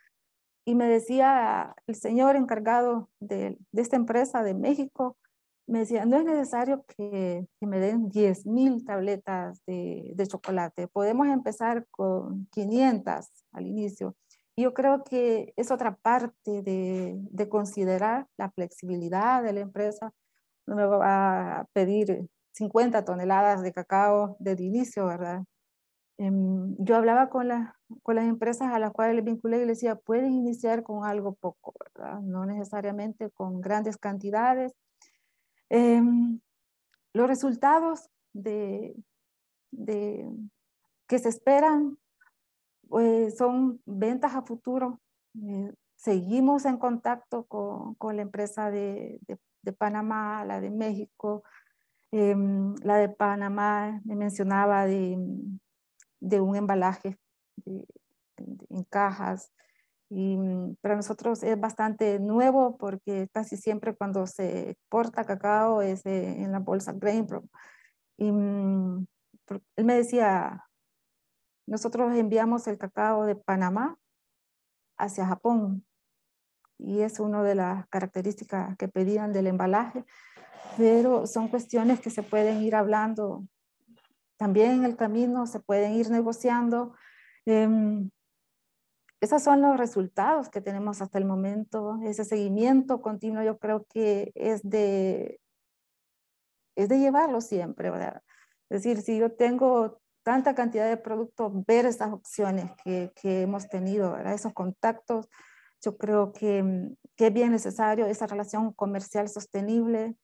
Y me decía el señor encargado de, esta empresa de México, me decía, no es necesario que, me den 10.000 tabletas de, de, chocolate, podemos empezar con 500 al inicio. Yo creo que es otra parte de, considerar la flexibilidad de la empresa. No me va a pedir 50 toneladas de cacao de inicio, ¿verdad? Em, yo hablaba con, la, con las empresas a las cuales les vinculé y les decía, puedes iniciar con algo poco, ¿verdad? No necesariamente con grandes cantidades. Em, los resultados de, de, que se esperan pues, son ventas a futuro. Eh, seguimos en contacto con, con la empresa de, de, Panamá, la de México, em, la de Panamá me mencionaba de, de un embalaje en cajas. Y mm, para nosotros es bastante nuevo porque casi siempre cuando se exporta cacao es eh, en la bolsa Grain Pro. Y mm, él me decía, nosotros enviamos el cacao de Panamá hacia Japón y es una de las características que pedían del embalaje, pero son cuestiones que se pueden ir hablando también en el camino, se pueden ir negociando. Em, esos son los resultados que tenemos hasta el momento. Ese seguimiento continuo yo creo que es de, es de llevarlo siempre. Es decir, si yo tengo tanta cantidad de productos, ver esas opciones que, que hemos tenido, esos contactos. Yo creo mm, que, es bien necesario esa relación comercial sostenible.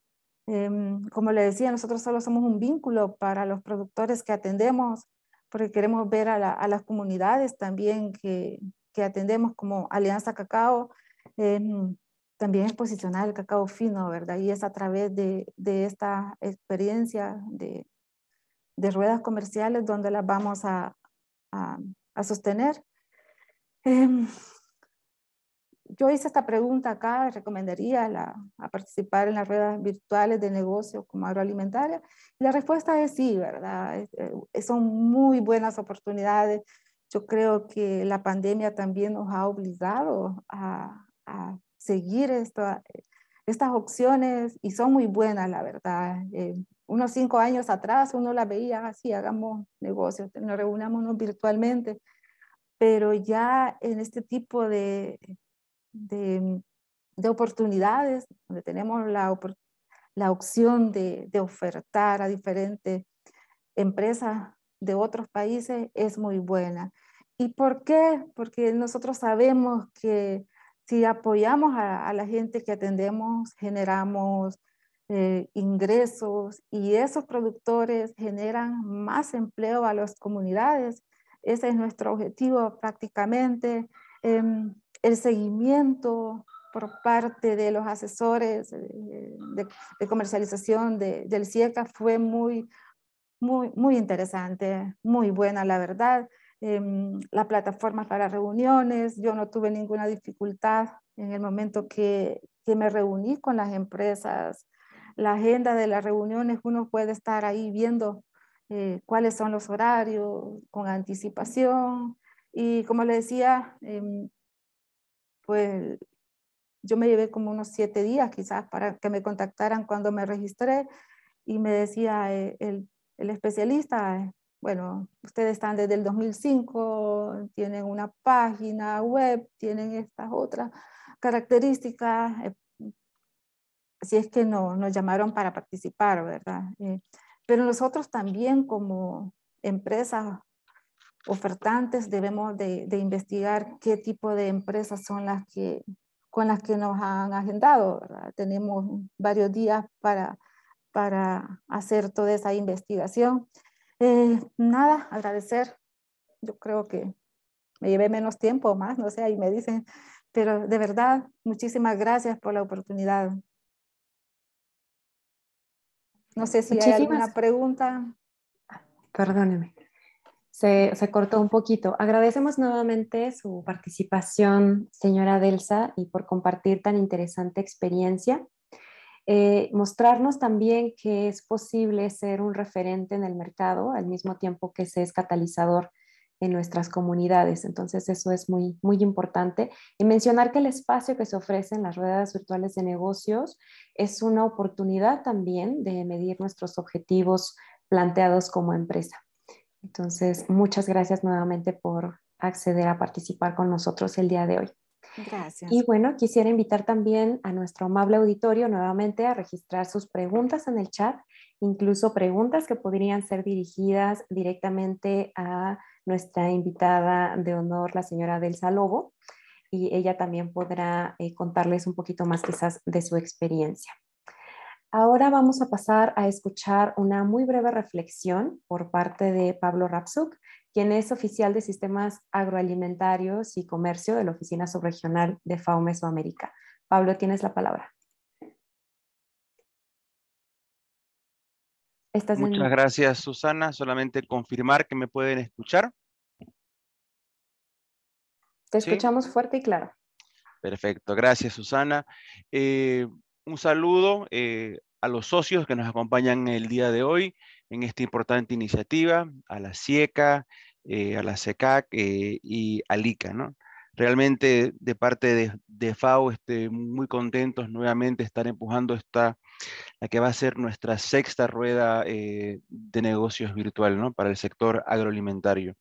Em, como le decía, nosotros solo somos un vínculo para los productores que atendemos, porque queremos ver a, las comunidades también que, que, atendemos como Alianza Cacao. Em, también es posicionar el cacao fino, ¿verdad? Y es a través de, de esta experiencia de, de ruedas comerciales donde las vamos a, a, sostener. Em, yo hice esta pregunta acá, recomendaría la, a participar en las ruedas virtuales de negocio como agroalimentaria. La respuesta es sí, ¿verdad? Eh, son muy buenas oportunidades. Yo creo que la pandemia también nos ha obligado a, a seguir esto, estas opciones y son muy buenas, la verdad. Eh, unos cinco años atrás uno las veía así, hagamos negocios, nos reunámonos virtualmente, pero ya en este tipo de, de, de oportunidades, donde tenemos la, la opción de, de ofertar a diferentes empresas de otros países, es muy buena. ¿Y por qué? Porque nosotros sabemos que si apoyamos a, la gente que atendemos, generamos eh, ingresos y esos productores generan más empleo a las comunidades. Ese es nuestro objetivo prácticamente. Em, el seguimiento por parte de los asesores eh, de, comercialización del CIECA fue muy, muy, muy interesante, muy buena, la verdad eh, la plataforma para reuniones. Yo no tuve ninguna dificultad en el momento que, me reuní con las empresas. La agenda de las reuniones, uno puede estar ahí viendo eh, cuáles son los horarios con anticipación. Y como le decía, em, pues yo me llevé como unos siete días quizás para que me contactaran cuando me registré y me decía eh, el, el, especialista, bueno, ustedes están desde el 2005, tienen una página web, tienen estas otras características. Eh, si es que no, nos llamaron para participar, ¿verdad? Eh, pero nosotros también como empresas ofertantes debemos de, investigar qué tipo de empresas son las que con las que nos han agendado. ¿verdad? Tenemos varios días para, para hacer toda esa investigación eh, nada, agradecer. Yo creo que me llevé menos tiempo o más, no sé, ahí me dicen, pero de verdad, muchísimas gracias por la oportunidad. No sé si hay alguna pregunta. Perdóneme. Se, se, cortó un poquito. Agradecemos nuevamente su participación, señora Delsa, y por compartir tan interesante experiencia. Eh, mostrarnos también que es posible ser un referente en el mercado al mismo tiempo que se es catalizador en nuestras comunidades. Entonces eso es muy, muy importante. Y mencionar que el espacio que se ofrece en las ruedas virtuales de negocios es una oportunidad también de medir nuestros objetivos planteados como empresa. Entonces, muchas gracias nuevamente por acceder a participar con nosotros el día de hoy. Gracias. Y bueno, quisiera invitar también a nuestro amable auditorio nuevamente a registrar sus preguntas en el chat, incluso preguntas que podrían ser dirigidas directamente a nuestra invitada de honor, la señora del Lobo, y ella también podrá eh, contarles un poquito más quizás de su experiencia. Ahora vamos a pasar a escuchar una muy breve reflexión por parte de Pablo Rapsuk, quien es oficial de Sistemas Agroalimentarios y Comercio de la Oficina Subregional de FAO Mesoamérica. Pablo, tienes la palabra. Muchas gracias, Susana. Solamente confirmar que me pueden escuchar. Te escuchamos fuerte y claro. Perfecto, gracias, Susana. Eh, un saludo eh, a los socios que nos acompañan el día de hoy en esta importante iniciativa, a la CIECA, eh, a la SECAC eh, y al ICA. Realmente de parte de, FAO este, muy contentos nuevamente estar empujando esta, la que va a ser nuestra sexta rueda eh, de negocios virtual ¿no? para el sector agroalimentario.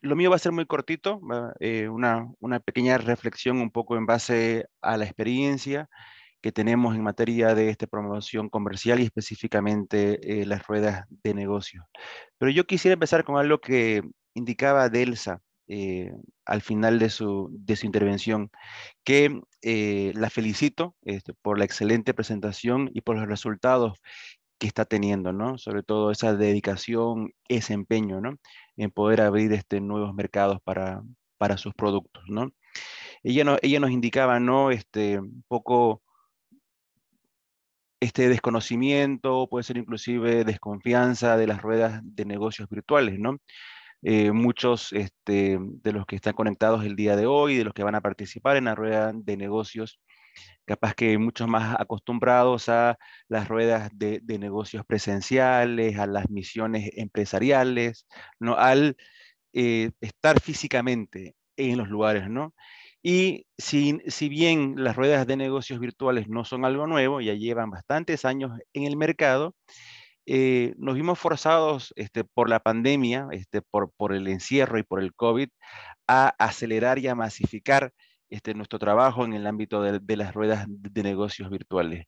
lo mío va a ser muy cortito, una, una pequeña reflexión un poco en base a la experiencia que tenemos en materia de esta promoción comercial y específicamente eh, las ruedas de negocio. Pero yo quisiera empezar con algo que indicaba Delsa eh, al final de su, de su intervención, que eh, la felicito este, por la excelente presentación y por los resultados que está teniendo, ¿no? Sobre todo esa dedicación, ese empeño, ¿no? En poder abrir este, nuevos mercados para, para sus productos, ¿no? Ella, no, ella nos indicaba, ¿no? Este, un poco este desconocimiento, puede ser inclusive desconfianza de las ruedas de negocios virtuales, ¿no? Eh, muchos este, de los que están conectados el día de hoy, de los que van a participar en la rueda de negocios, capaz que muchos más acostumbrados a las ruedas de, negocios presenciales, a las misiones empresariales, ¿no? al eh, estar físicamente en los lugares, ¿no? Y si, si bien las ruedas de negocios virtuales no son algo nuevo, ya llevan bastantes años en el mercado, eh, nos vimos forzados este, por la pandemia, este, por, por, el encierro y por el COVID, a acelerar y a masificar este, nuestro trabajo en el ámbito de, de, las ruedas de negocios virtuales.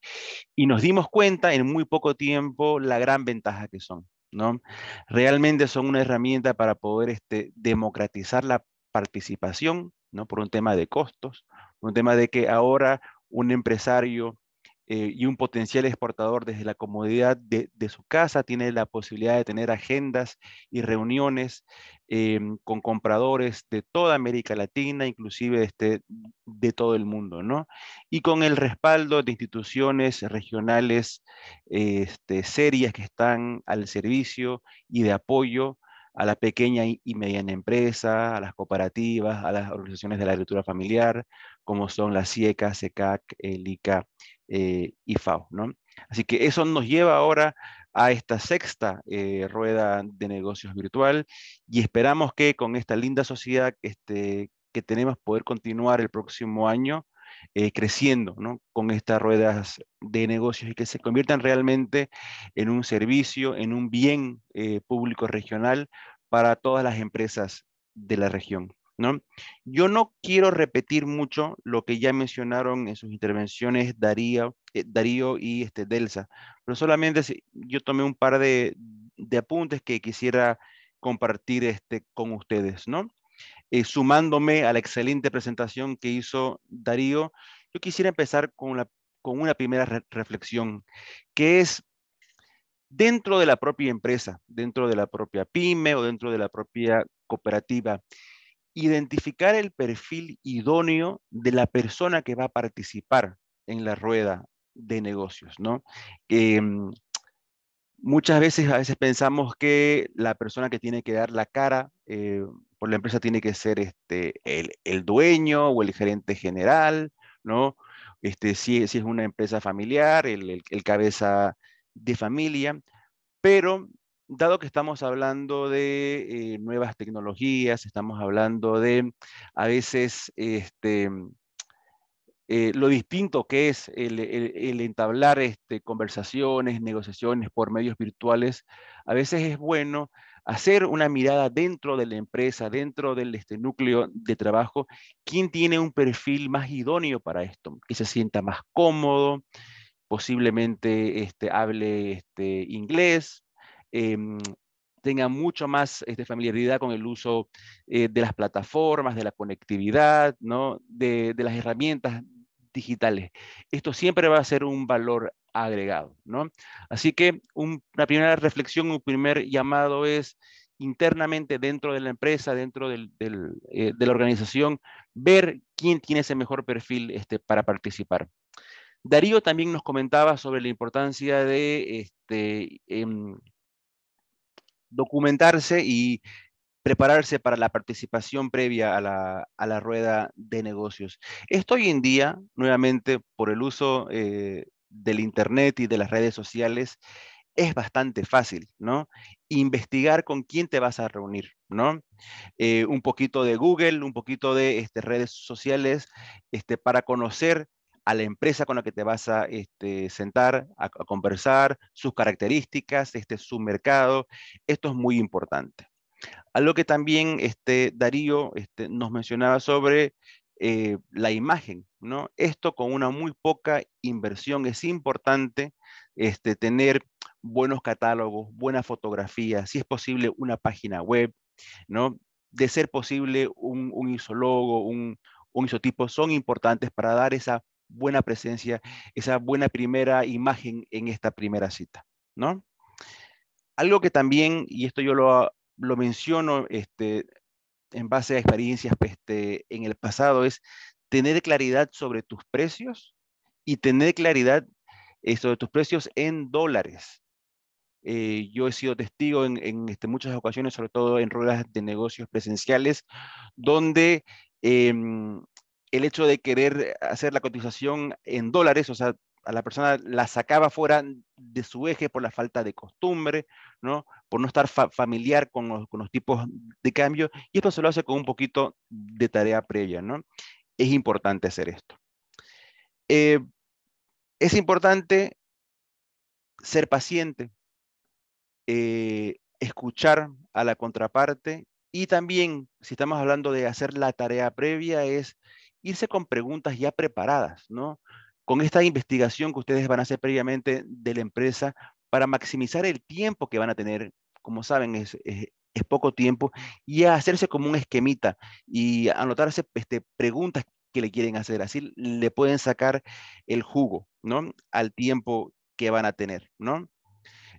Y nos dimos cuenta en muy poco tiempo la gran ventaja que son. ¿no? Realmente son una herramienta para poder este, democratizar la participación ¿no? Por un tema de costos, un tema de que ahora un empresario eh, y un potencial exportador desde la comodidad de, su casa tiene la posibilidad de tener agendas y reuniones eh, con compradores de toda América Latina, inclusive este, de todo el mundo, Y con el respaldo de instituciones regionales este, serias que están al servicio y de apoyo a la pequeña y mediana empresa, a las cooperativas, a las organizaciones de la agricultura familiar, como son la CIECA, SECAC, el ICA eh, y FAO. Así que eso nos lleva ahora a esta sexta eh, rueda de negocios virtual y esperamos que con esta linda sociedad este, que tenemos poder continuar el próximo año eh, creciendo con estas ruedas de negocios y que se conviertan realmente en un servicio, en un bien eh, público regional para todas las empresas de la región. ¿no? Yo no quiero repetir mucho lo que ya mencionaron en sus intervenciones Darío, eh, Darío y este, Delsa, pero solamente yo tomé un par de, de apuntes que quisiera compartir este, con ustedes. ¿no? Eh, sumándome a la excelente presentación que hizo Darío, yo quisiera empezar con, la, con una primera reflexión, que es dentro de la propia empresa, dentro de la propia pyme o dentro de la propia cooperativa, identificar el perfil idóneo de la persona que va a participar en la rueda de negocios, ¿no? Em, muchas veces, a veces pensamos que la persona que tiene que dar la cara eh, la empresa tiene que ser este, el, dueño o el gerente general, ¿no? Este, si, si es una empresa familiar, el, cabeza de familia, pero dado que estamos hablando de eh, nuevas tecnologías, estamos hablando de a veces este, eh, lo distinto que es el, entablar este, conversaciones, negociaciones por medios virtuales, a veces es bueno hacer una mirada dentro de la empresa, dentro del este núcleo de trabajo, quién tiene un perfil más idóneo para esto, que se sienta más cómodo, posiblemente este, hable este, inglés, em, tenga mucho más este, familiaridad con el uso eh, de las plataformas, de la conectividad, ¿no? de las herramientas digitales. Esto siempre va a ser un valor agregado, ¿no? Así que una primera reflexión, un primer llamado es internamente dentro de la empresa, dentro eh, de la organización, ver quién tiene ese mejor perfil este, para participar. Darío también nos comentaba sobre la importancia de este, em, documentarse y prepararse para la participación previa a la, rueda de negocios. Esto hoy en día, nuevamente, por el uso eh, del Internet y de las redes sociales, es bastante fácil, ¿no? Investigar con quién te vas a reunir, ¿no? Eh, un poquito de Google, un poquito de este, redes sociales, este, para conocer a la empresa con la que te vas a este, sentar, a, conversar, sus características, este, su mercado. Esto es muy importante. Algo que también este, Darío este, nos mencionaba sobre eh, la imagen, ¿no? Esto con una muy poca inversión es importante este, tener buenos catálogos, buena fotografía, si es posible una página web, ¿no? De ser posible un, isólogo, un, un isotipo son importantes para dar esa buena presencia, esa buena primera imagen en esta primera cita, ¿no? Algo que también, y esto yo lo lo menciono este, en base a experiencias este, en el pasado, es tener claridad sobre tus precios y tener claridad eh, sobre tus precios en dólares. Eh, yo he sido testigo en, este, muchas ocasiones, sobre todo en ruedas de negocios presenciales, donde em, el hecho de querer hacer la cotización en dólares, o sea, a la persona la sacaba fuera de su eje por la falta de costumbre, ¿no? por no estar familiar con los, tipos de cambio, y esto se lo hace con un poquito de tarea previa. ¿no? Es importante hacer esto. Eh, es importante ser paciente, eh, escuchar a la contraparte y también, si estamos hablando de hacer la tarea previa, es irse con preguntas ya preparadas, ¿no? con esta investigación que ustedes van a hacer previamente de la empresa para maximizar el tiempo que van a tener. Como saben, es, poco tiempo y hacerse como un esquemita y anotarse este, preguntas que le quieren hacer. Así le pueden sacar el jugo, ¿no? Al tiempo que van a tener, ¿no?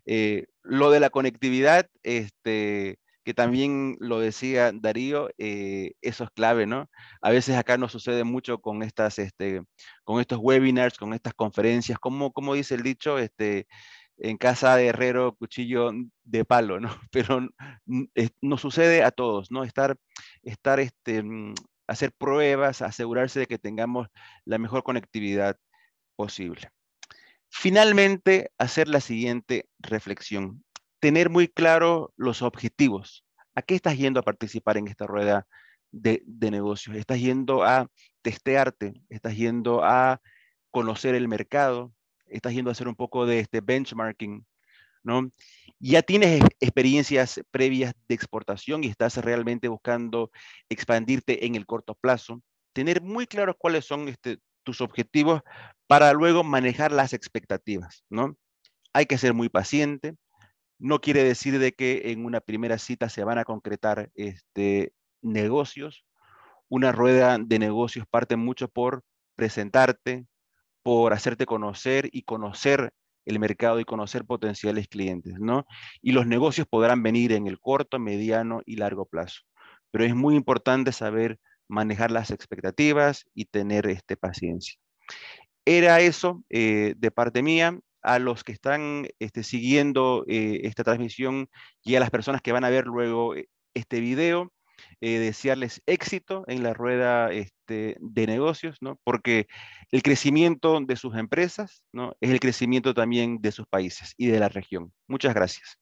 Eh, lo de la conectividad, este, que también lo decía Darío, eh, eso es clave, ¿no? A veces acá nos sucede mucho con, estas, este, con estos webinars, con estas conferencias, como, como dice el dicho, este, en casa de herrero, cuchillo de palo, ¿no? Pero nos sucede a todos, ¿no? Estar, estar este, mm, hacer pruebas, asegurarse de que tengamos la mejor conectividad posible. Finalmente, hacer la siguiente reflexión tener muy claro los objetivos. ¿A qué estás yendo a participar en esta rueda de, negocios? ¿Estás yendo a testearte? ¿Estás yendo a conocer el mercado? ¿Estás yendo a hacer un poco de este benchmarking? ¿No? Ya tienes experiencias previas de exportación y estás realmente buscando expandirte en el corto plazo. Tener muy claro cuáles son este, tus objetivos para luego manejar las expectativas, ¿no? Hay que ser muy paciente, no quiere decir de que en una primera cita se van a concretar este, negocios. Una rueda de negocios parte mucho por presentarte, por hacerte conocer y conocer el mercado y conocer potenciales clientes, ¿no? Y los negocios podrán venir en el corto, mediano y largo plazo. Pero es muy importante saber manejar las expectativas y tener este, paciencia. Era eso eh, de parte mía a los que están este, siguiendo eh, esta transmisión y a las personas que van a ver luego eh, este video. Eh, desearles éxito en la rueda este, de negocios, porque el crecimiento de sus empresas es el crecimiento también de sus países y de la región. Muchas gracias.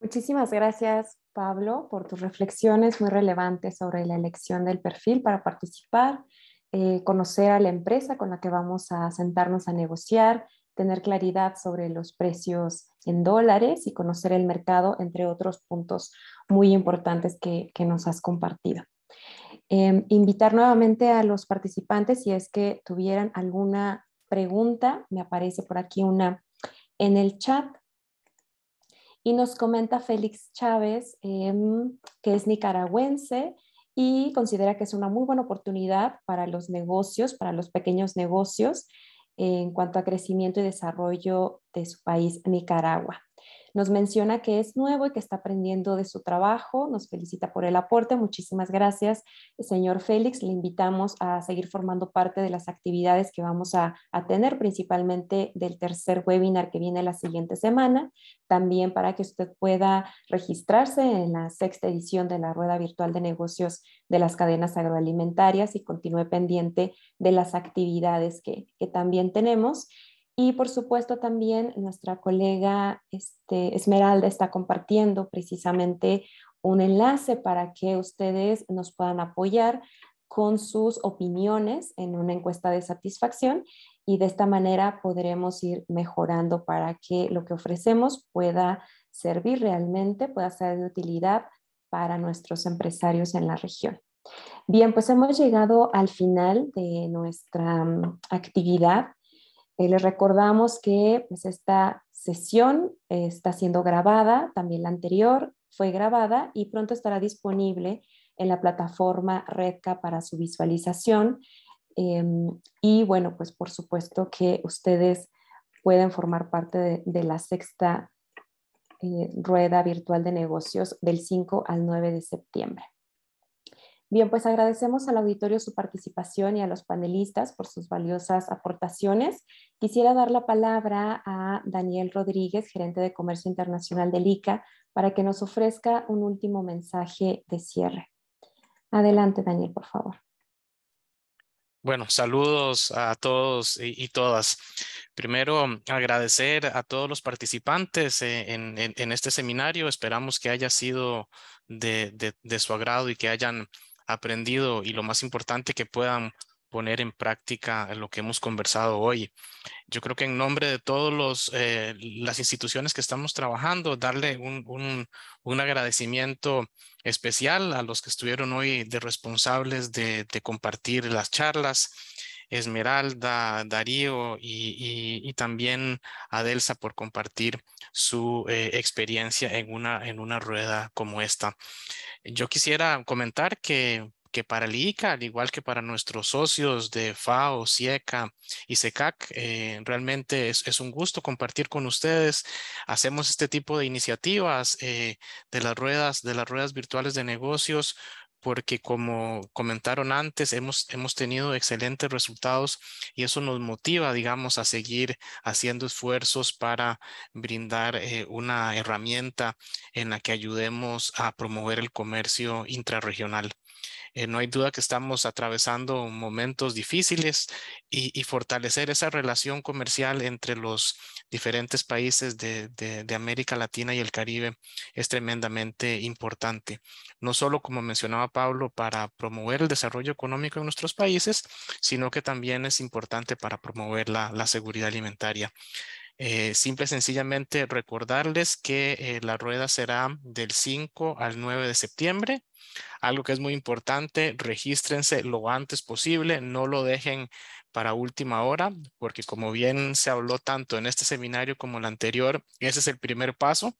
Muchísimas gracias, Pablo, por tus reflexiones muy relevantes sobre la elección del perfil para participar eh, conocer a la empresa con la que vamos a sentarnos a negociar, tener claridad sobre los precios en dólares y conocer el mercado, entre otros puntos muy importantes que, nos has compartido. Em, invitar nuevamente a los participantes si es que tuvieran alguna pregunta, me aparece por aquí una en el chat. Y nos comenta Félix Chávez, em, que es nicaragüense y considera que es una muy buena oportunidad para los negocios, para los pequeños negocios en cuanto a crecimiento y desarrollo de su país, Nicaragua. Nos menciona que es nuevo y que está aprendiendo de su trabajo. Nos felicita por el aporte. Muchísimas gracias, señor Félix. Le invitamos a seguir formando parte de las actividades que vamos a, tener, principalmente del tercer webinar que viene la siguiente semana. También para que usted pueda registrarse en la sexta edición de la Rueda Virtual de Negocios de las Cadenas Agroalimentarias y continúe pendiente de las actividades que también tenemos. Y por supuesto también nuestra colega este, Esmeralda está compartiendo precisamente un enlace para que ustedes nos puedan apoyar con sus opiniones en una encuesta de satisfacción y de esta manera podremos ir mejorando para que lo que ofrecemos pueda servir realmente, pueda ser de utilidad para nuestros empresarios en la región. Bien, pues hemos llegado al final de nuestra mm, actividad. Eh, les recordamos que pues, esta sesión eh, está siendo grabada, también la anterior fue grabada y pronto estará disponible en la plataforma Redca para su visualización. Em, y bueno, pues por supuesto que ustedes pueden formar parte de la sexta eh, rueda virtual de negocios del 5 al 9 de septiembre. Bien, pues agradecemos al auditorio su participación y a los panelistas por sus valiosas aportaciones. Quisiera dar la palabra a Daniel Rodríguez, gerente de Comercio Internacional del ICA, para que nos ofrezca un último mensaje de cierre. Adelante, Daniel, por favor. Bueno, saludos a todos y, todas. Primero, agradecer a todos los participantes eh, en, este seminario. Esperamos que haya sido de su agrado y que hayan aprendido y lo más importante que puedan poner en práctica lo que hemos conversado hoy. Yo creo que en nombre de todas eh, las instituciones que estamos trabajando, darle un, agradecimiento especial a los que estuvieron hoy de responsables de compartir las charlas Esmeralda, Darío y, también a Delsa por compartir su eh, experiencia en una, en una rueda como esta. Yo quisiera comentar que para el ICA, al igual que para nuestros socios de FAO, CIECA y SECAC, eh, realmente es, un gusto compartir con ustedes. Hacemos este tipo de iniciativas eh, de, las ruedas, de las ruedas virtuales de negocios porque como comentaron antes, hemos, tenido excelentes resultados y eso nos motiva, digamos, a seguir haciendo esfuerzos para brindar eh, una herramienta en la que ayudemos a promover el comercio intrarregional. Eh, no hay duda que estamos atravesando momentos difíciles y, fortalecer esa relación comercial entre los diferentes países de, América Latina y el Caribe es tremendamente importante. No solo, como mencionaba Pablo, para promover el desarrollo económico en nuestros países, sino que también es importante para promover la seguridad alimentaria. Eh, simple sencillamente recordarles que eh, la rueda será del 5 al 9 de septiembre. Algo que es muy importante, regístrense lo antes posible, no lo dejen para última hora, porque como bien se habló tanto en este seminario como en el anterior, ese es el primer paso.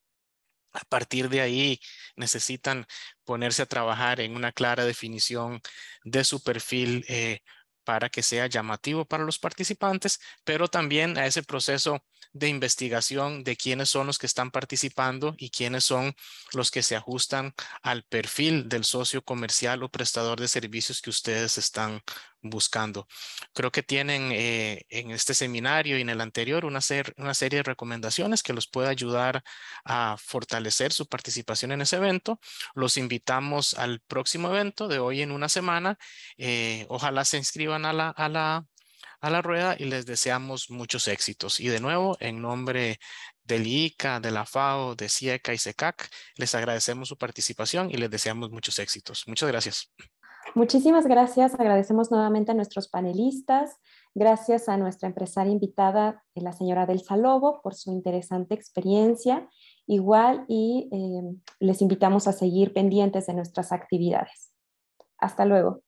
A partir de ahí necesitan ponerse a trabajar en una clara definición de su perfil eh, para que sea llamativo para los participantes, pero también a ese proceso de investigación de quiénes son los que están participando y quiénes son los que se ajustan al perfil del socio comercial o prestador de servicios que ustedes están buscando. Creo que tienen eh, en este seminario y en el anterior una, una serie de recomendaciones que los puede ayudar a fortalecer su participación en ese evento. Los invitamos al próximo evento de hoy en una semana. Eh, ojalá se inscriban a la, a la rueda y les deseamos muchos éxitos. Y de nuevo, en nombre del ICA, de la FAO, de CIECA y SECAC, e les agradecemos su participación y les deseamos muchos éxitos. Muchas gracias. Muchísimas gracias. Agradecemos nuevamente a nuestros panelistas. Gracias a nuestra empresaria invitada, la señora Delsa Lobo, por su interesante experiencia. Igual y eh, les invitamos a seguir pendientes de nuestras actividades. Hasta luego.